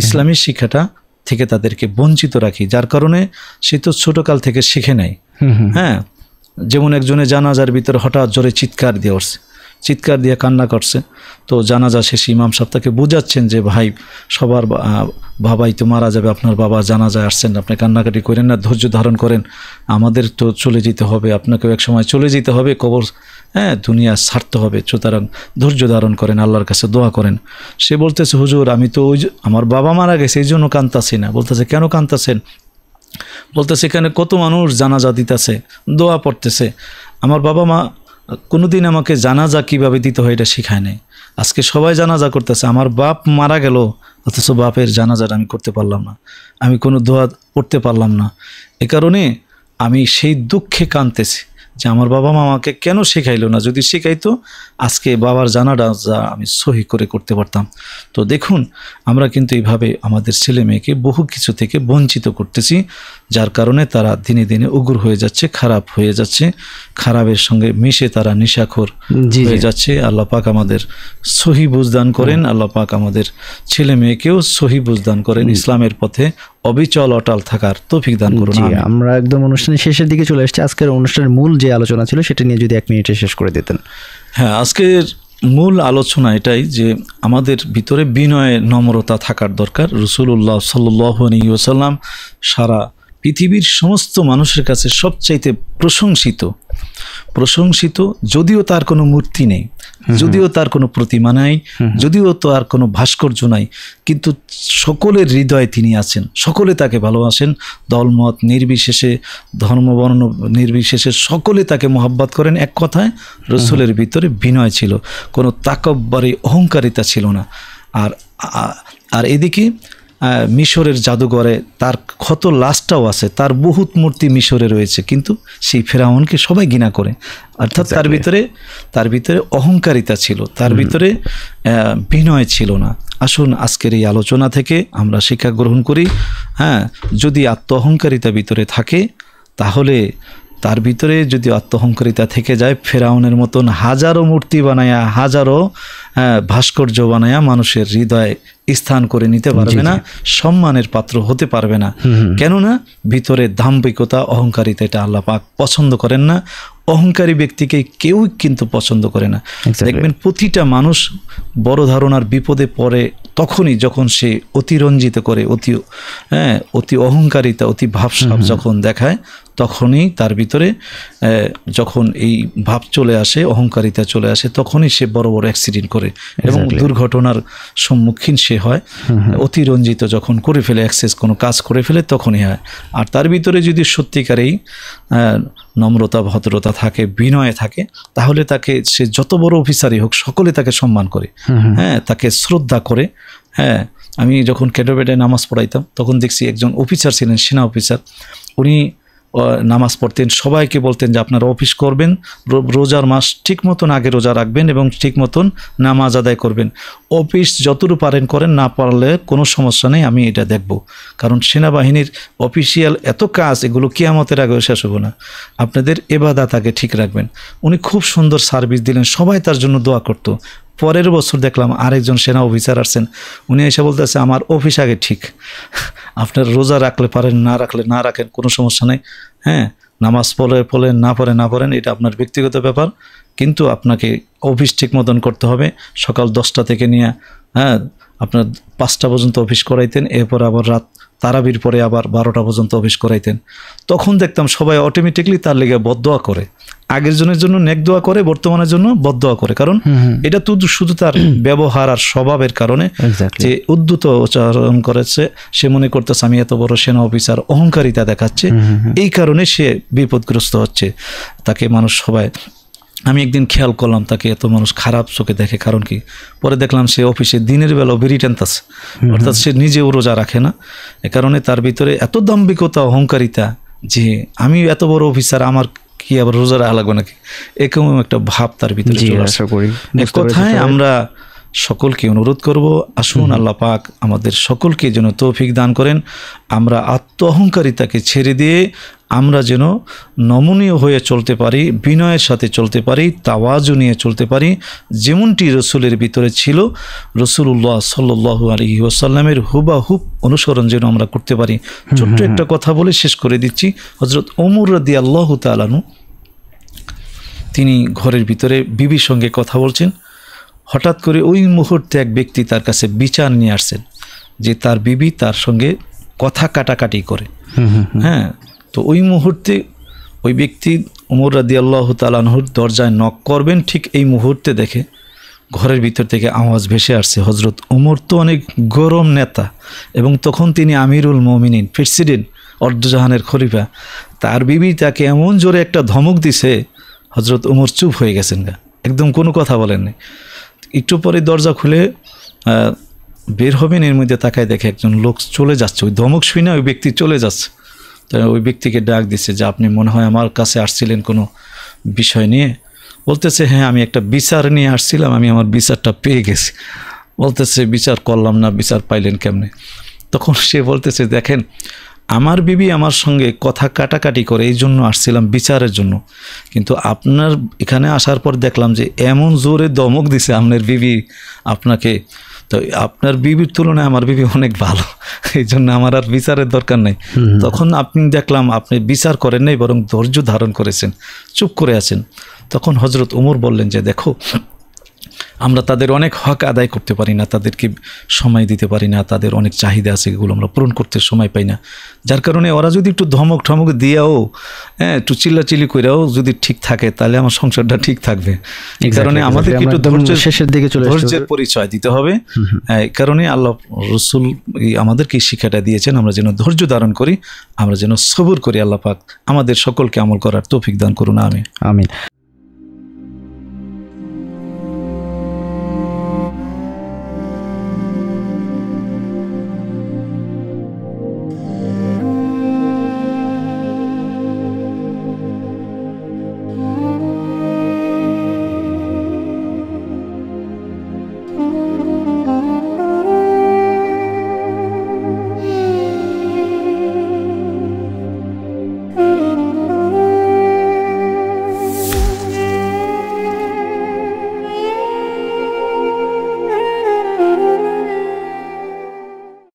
ইসলামের শিক্ষাটা থেকে তাদেরকে বঞ্চিত রাখি যার কারণে সে তো ছোটোকাল থেকে শিখে নেয় হ্যাঁ যেমন একজনে জানাজার ভিতরে হঠাৎ জোরে চিৎকার দিয়ে উঠছে চিৎকার দিয়ে কান্না করছে তো জানাজা শেষে ইমাম সাহেব তাকে বোঝাচ্ছেন যে ভাই সবার বাবাই তো মারা যাবে আপনার বাবা জানাজায় আসছেন আপনি কান্নাকাটি করেন না ধৈর্য ধারণ করেন আমাদের তো চলে যেতে হবে আপনাকেও এক সময় চলে যেতে হবে কবর হ্যাঁ দুনিয়া ছাড়তে হবে সুতরাং ধৈর্য ধারণ করেন আল্লাহর কাছে দোয়া করেন সে বলতেছে হুজুর আমি তো ওই আমার বাবা মারা গেছে এই জন্য কান্তাছি না বলতেছে কেন কান্তাছেন বলতেছে এখানে কত মানুষ জানাজা দিতেছে দোয়া পড়তেছে আমার বাবা মা কোনোদিন আমাকে জানাজা কিভাবে দিতে হয় এটা শেখায় নাই আজকে সবাই জানাজা করতেছে আমার বাপ মারা গেল অথচ বাপের জানাজাটা আমি করতে পারলাম না আমি কোনো দোয়া পড়তে পারলাম না এ কারণে আমি সেই দুঃখে কাঁদতেছি যে আমার বাবা মা আমাকে কেন শেখাইলো না যদি শেখাইতো আজকে বাবার জানাটা যা আমি সহি করে করতে পারতাম তো দেখুন আমরা কিন্তু এইভাবে আমাদের ছেলে মেয়েকে বহু কিছু থেকে বঞ্চিত করতেছি যার কারণে তারা দিনে দিনে উগুর হয়ে যাচ্ছে খারাপ হয়ে যাচ্ছে খারাপের সঙ্গে মিশে তারা নিশাখোর হয়ে যাচ্ছে আল্লাহ পাক আমাদের সহি বুঝদান করেন আল্লাহ পাক আমাদের ছেলে মেয়েকেও সহি বুঝদান করেন ইসলামের পথে অবিচল অটল থাকার তৌফিক দান করুন আমরা একদম অনুষ্ঠানের শেষের দিকে চলে এসেছি আজকের অনুষ্ঠানের মূল যে আলোচনা ছিল সেটা নিয়ে যদি এক মিনিটে শেষ করে দিতেন হ্যাঁ আজকের মূল আলোচনা এটাই যে আমাদের ভিতরে বিনয়ে নম্রতা থাকার দরকার রসুল্লাহ সাল্লাহ সাল্লাম সারা পৃথিবীর সমস্ত মানুষের কাছে সবচাইতে প্রশংসিত প্রশংসিত যদিও তার কোনো মূর্তি নেই যদিও তার কোনো প্রতিমা নাই যদিও তার কোনো ভাস্কর্য নাই কিন্তু সকলের হৃদয়ে তিনি আছেন সকলে তাকে ভালোবাসেন দলমত নির্বিশেষে ধর্মবর্ণ নির্বিশেষে সকলে তাকে মহাব্বাত করেন এক কথায় রসুলের ভিতরে বিনয় ছিল কোনো তাকব্বারে অহংকারিতা ছিল না আর আর এদিকে মিশরের জাদুঘরে তার ক্ষত লাশটাও আছে তার বহুত মূর্তি মিশরে রয়েছে কিন্তু সেই ফেরাউনকে সবাই ঘৃণা করে অর্থাৎ তার ভিতরে তার ভিতরে অহংকারিতা ছিল তার ভিতরে বিনয় ছিল না আসুন আজকের এই আলোচনা থেকে আমরা শিক্ষা গ্রহণ করি হ্যাঁ যদি আত্ম অহংকারিতা ভিতরে থাকে তাহলে তার ভিতরে যদি আত্মহংকারিতা থেকে যায় ফেরাউনের মতন হাজারো মূর্তি বানায়া হাজারো ভাস্কর্য বানায়া মানুষের হৃদয়ে স্থান করে নিতে পারবে না সম্মানের পাত্র হতে পারবে না কেননা ভিতরে দাম্ভিকতা অহংকারিতা এটা আল্লাহ পাক পছন্দ করেন না অহংকারী ব্যক্তিকে কেউই কিন্তু পছন্দ করে না দেখবেন প্রতিটা মানুষ বড় ধারণার বিপদে পড়ে তখনই যখন সে অতিরঞ্জিত করে অতি হ্যাঁ অতি অহংকারিতা অতি ভাবসাব যখন দেখায় তখনই তার ভিতরে যখন এই ভাব চলে আসে অহংকারিতা চলে আসে তখনই সে বড় বড় অ্যাক্সিডেন্ট করে এবং দুর্ঘটনার সম্মুখীন সে হয় অতিরঞ্জিত যখন করে ফেলে অ্যাক্সেস কোনো কাজ করে ফেলে তখনই হয় আর তার ভিতরে যদি সত্যিকারেই নম্রতা ভদ্রতা থাকে বিনয়ে থাকে তাহলে তাকে সে যত বড় অফিসারই হোক সকলে তাকে সম্মান করে হ্যাঁ তাকে শ্রদ্ধা করে হ্যাঁ আমি যখন ক্যাডোবেটে নামাজ পড়াইতাম তখন দেখছি একজন অফিসার ছিলেন সেনা অফিসার উনি নামাজ পড়তেন সবাইকে বলতেন যে আপনারা অফিস করবেন রোজার মাস ঠিক মতন আগে রোজা রাখবেন এবং ঠিক মতন নামাজ আদায় করবেন অফিস যতটুকু পারেন করেন না পারলে কোনো সমস্যা নেই আমি এটা দেখব কারণ সেনাবাহিনীর অফিসিয়াল এত কাজ এগুলো কেয়ামতের আগেও শেষ হবো না আপনাদের এবাদা তাকে ঠিক রাখবেন উনি খুব সুন্দর সার্ভিস দিলেন সবাই তার জন্য দোয়া করত পরের বছর দেখলাম আরেকজন সেনা অফিসার আসছেন উনি এসে বলতেছে আমার অফিস আগে ঠিক আপনার রোজা রাখলে পারেন না রাখলে না রাখেন কোনো সমস্যা নেই হ্যাঁ নামাজ পড়ে পড়েন না পড়ে না পড়েন এটা আপনার ব্যক্তিগত ব্যাপার কিন্তু আপনাকে অফিস ঠিক মতন করতে হবে সকাল দশটা থেকে নিয়ে হ্যাঁ আপনার পাঁচটা পর্যন্ত অফিস করাইতেন এরপর আবার রাত তারাবির পরে আবার বারোটা পর্যন্ত অফিস করাইতেন তখন দেখতাম সবাই অটোমেটিকলি তার লেগে বদোয়া করে আগের জনের জন্য নেক দোয়া করে বর্তমানের জন্য বদোয়া করে কারণ এটা তো শুধু তার ব্যবহার আর স্বভাবের কারণে যে উদ্যুত উচ্চারণ করেছে সে মনে করতেছে আমি এত বড় সেনা অফিসার অহংকারিতা দেখাচ্ছে এই কারণে সে বিপদগ্রস্ত হচ্ছে তাকে মানুষ সবাই আমি একদিন খেয়াল করলাম তাকে এত মানুষ খারাপ চোখে দেখে কারণ কি পরে দেখলাম সে অফিসে দিনের বেলাও বেরিটেন আছে অর্থাৎ সে নিজেও রোজা রাখে না এ কারণে তার ভিতরে এত দাম্ভিকতা অহংকারিতা যে আমি এত বড় অফিসার আমার কি আবার রোজা রাখা লাগবে নাকি এরকম একটা ভাব তার ভিতরে কথায় আমরা সকলকে অনুরোধ করব আসুন আল্লাহ পাক আমাদের সকলকে যেন তৌফিক দান করেন আমরা আত্ম অহংকারিতাকে ছেড়ে দিয়ে আমরা যেন নমনীয় হয়ে চলতে পারি বিনয়ের সাথে চলতে পারি তাওয়াজু নিয়ে চলতে পারি যেমনটি রসুলের ভিতরে ছিল রসুল্লাহ সাল্লু আলী ওসাল্লামের হুবাহুব অনুসরণ যেন আমরা করতে পারি ছোট্ট একটা কথা বলে শেষ করে দিচ্ছি হজরত ওমর রদি আল্লাহ তালানু তিনি ঘরের ভিতরে বিবির সঙ্গে কথা বলছেন হঠাৎ করে ওই মুহূর্তে এক ব্যক্তি তার কাছে বিচার নিয়ে আসছেন যে তার বিবি তার সঙ্গে কথা কাটাকাটি করে হ্যাঁ তো ওই মুহূর্তে ওই ব্যক্তি উমর রাদি আল্লাহ তালানহুর দরজায় নক করবেন ঠিক এই মুহূর্তে দেখে ঘরের ভিতর থেকে আওয়াজ ভেসে আসছে হজরত ওমর তো অনেক গরম নেতা এবং তখন তিনি আমিরুল মমিনিন প্রেসিডেন্ট অর্ধজাহানের খরিফা তার বিবি তাকে এমন জোরে একটা ধমক দিছে হজরত ওমর চুপ হয়ে গেছেন গা একদম কোনো কথা বলেননি একটু পরে দরজা খুলে বের হবেন এর মধ্যে তাকায় দেখে একজন লোক চলে যাচ্ছে ওই ধমক শুনে ওই ব্যক্তি চলে যাচ্ছে তাই ওই ব্যক্তিকে ডাক দিছে যে আপনি মনে হয় আমার কাছে আসছিলেন কোনো বিষয় নিয়ে বলতেছে হ্যাঁ আমি একটা বিচার নিয়ে আসছিলাম আমি আমার বিচারটা পেয়ে গেছি বলতেছে বিচার করলাম না বিচার পাইলেন কেমনে তখন সে বলতেছে দেখেন আমার বিবি আমার সঙ্গে কথা কাটাকাটি করে এই জন্য আসছিলাম বিচারের জন্য কিন্তু আপনার এখানে আসার পর দেখলাম যে এমন জোরে দমক দিছে আপনার বিবি আপনাকে তো আপনার বিবির তুলনায় আমার বিবি অনেক ভালো এই জন্য আমার আর বিচারের দরকার নেই তখন আপনি দেখলাম আপনি বিচার করেন নাই বরং ধৈর্য ধারণ করেছেন চুপ করে আছেন তখন হজরত উমর বললেন যে দেখো আমরা তাদের অনেক হক আদায় করতে পারি না তাদেরকে সময় দিতে পারি না তাদের অনেক চাহিদা আছে এগুলো আমরা পূরণ করতে সময় পাই না যার কারণে ওরা যদি একটু ধমক ঠমক দিয়েও হ্যাঁ একটু চিল্লাচিল্লি করেও যদি ঠিক থাকে তাহলে আমার সংসারটা ঠিক থাকবে এই কারণে আমাদের একটু শেষের দিকে চলে ধৈর্যের পরিচয় দিতে হবে হ্যাঁ, এই কারণে আল্লাহ রসুল আমাদেরকে শিক্ষাটা দিয়েছেন আমরা যেন ধৈর্য ধারণ করি আমরা যেন সবর করি আল্লাহ পাক আমাদের সকলকে আমল করার তৌফিক দান করুন আমি আমি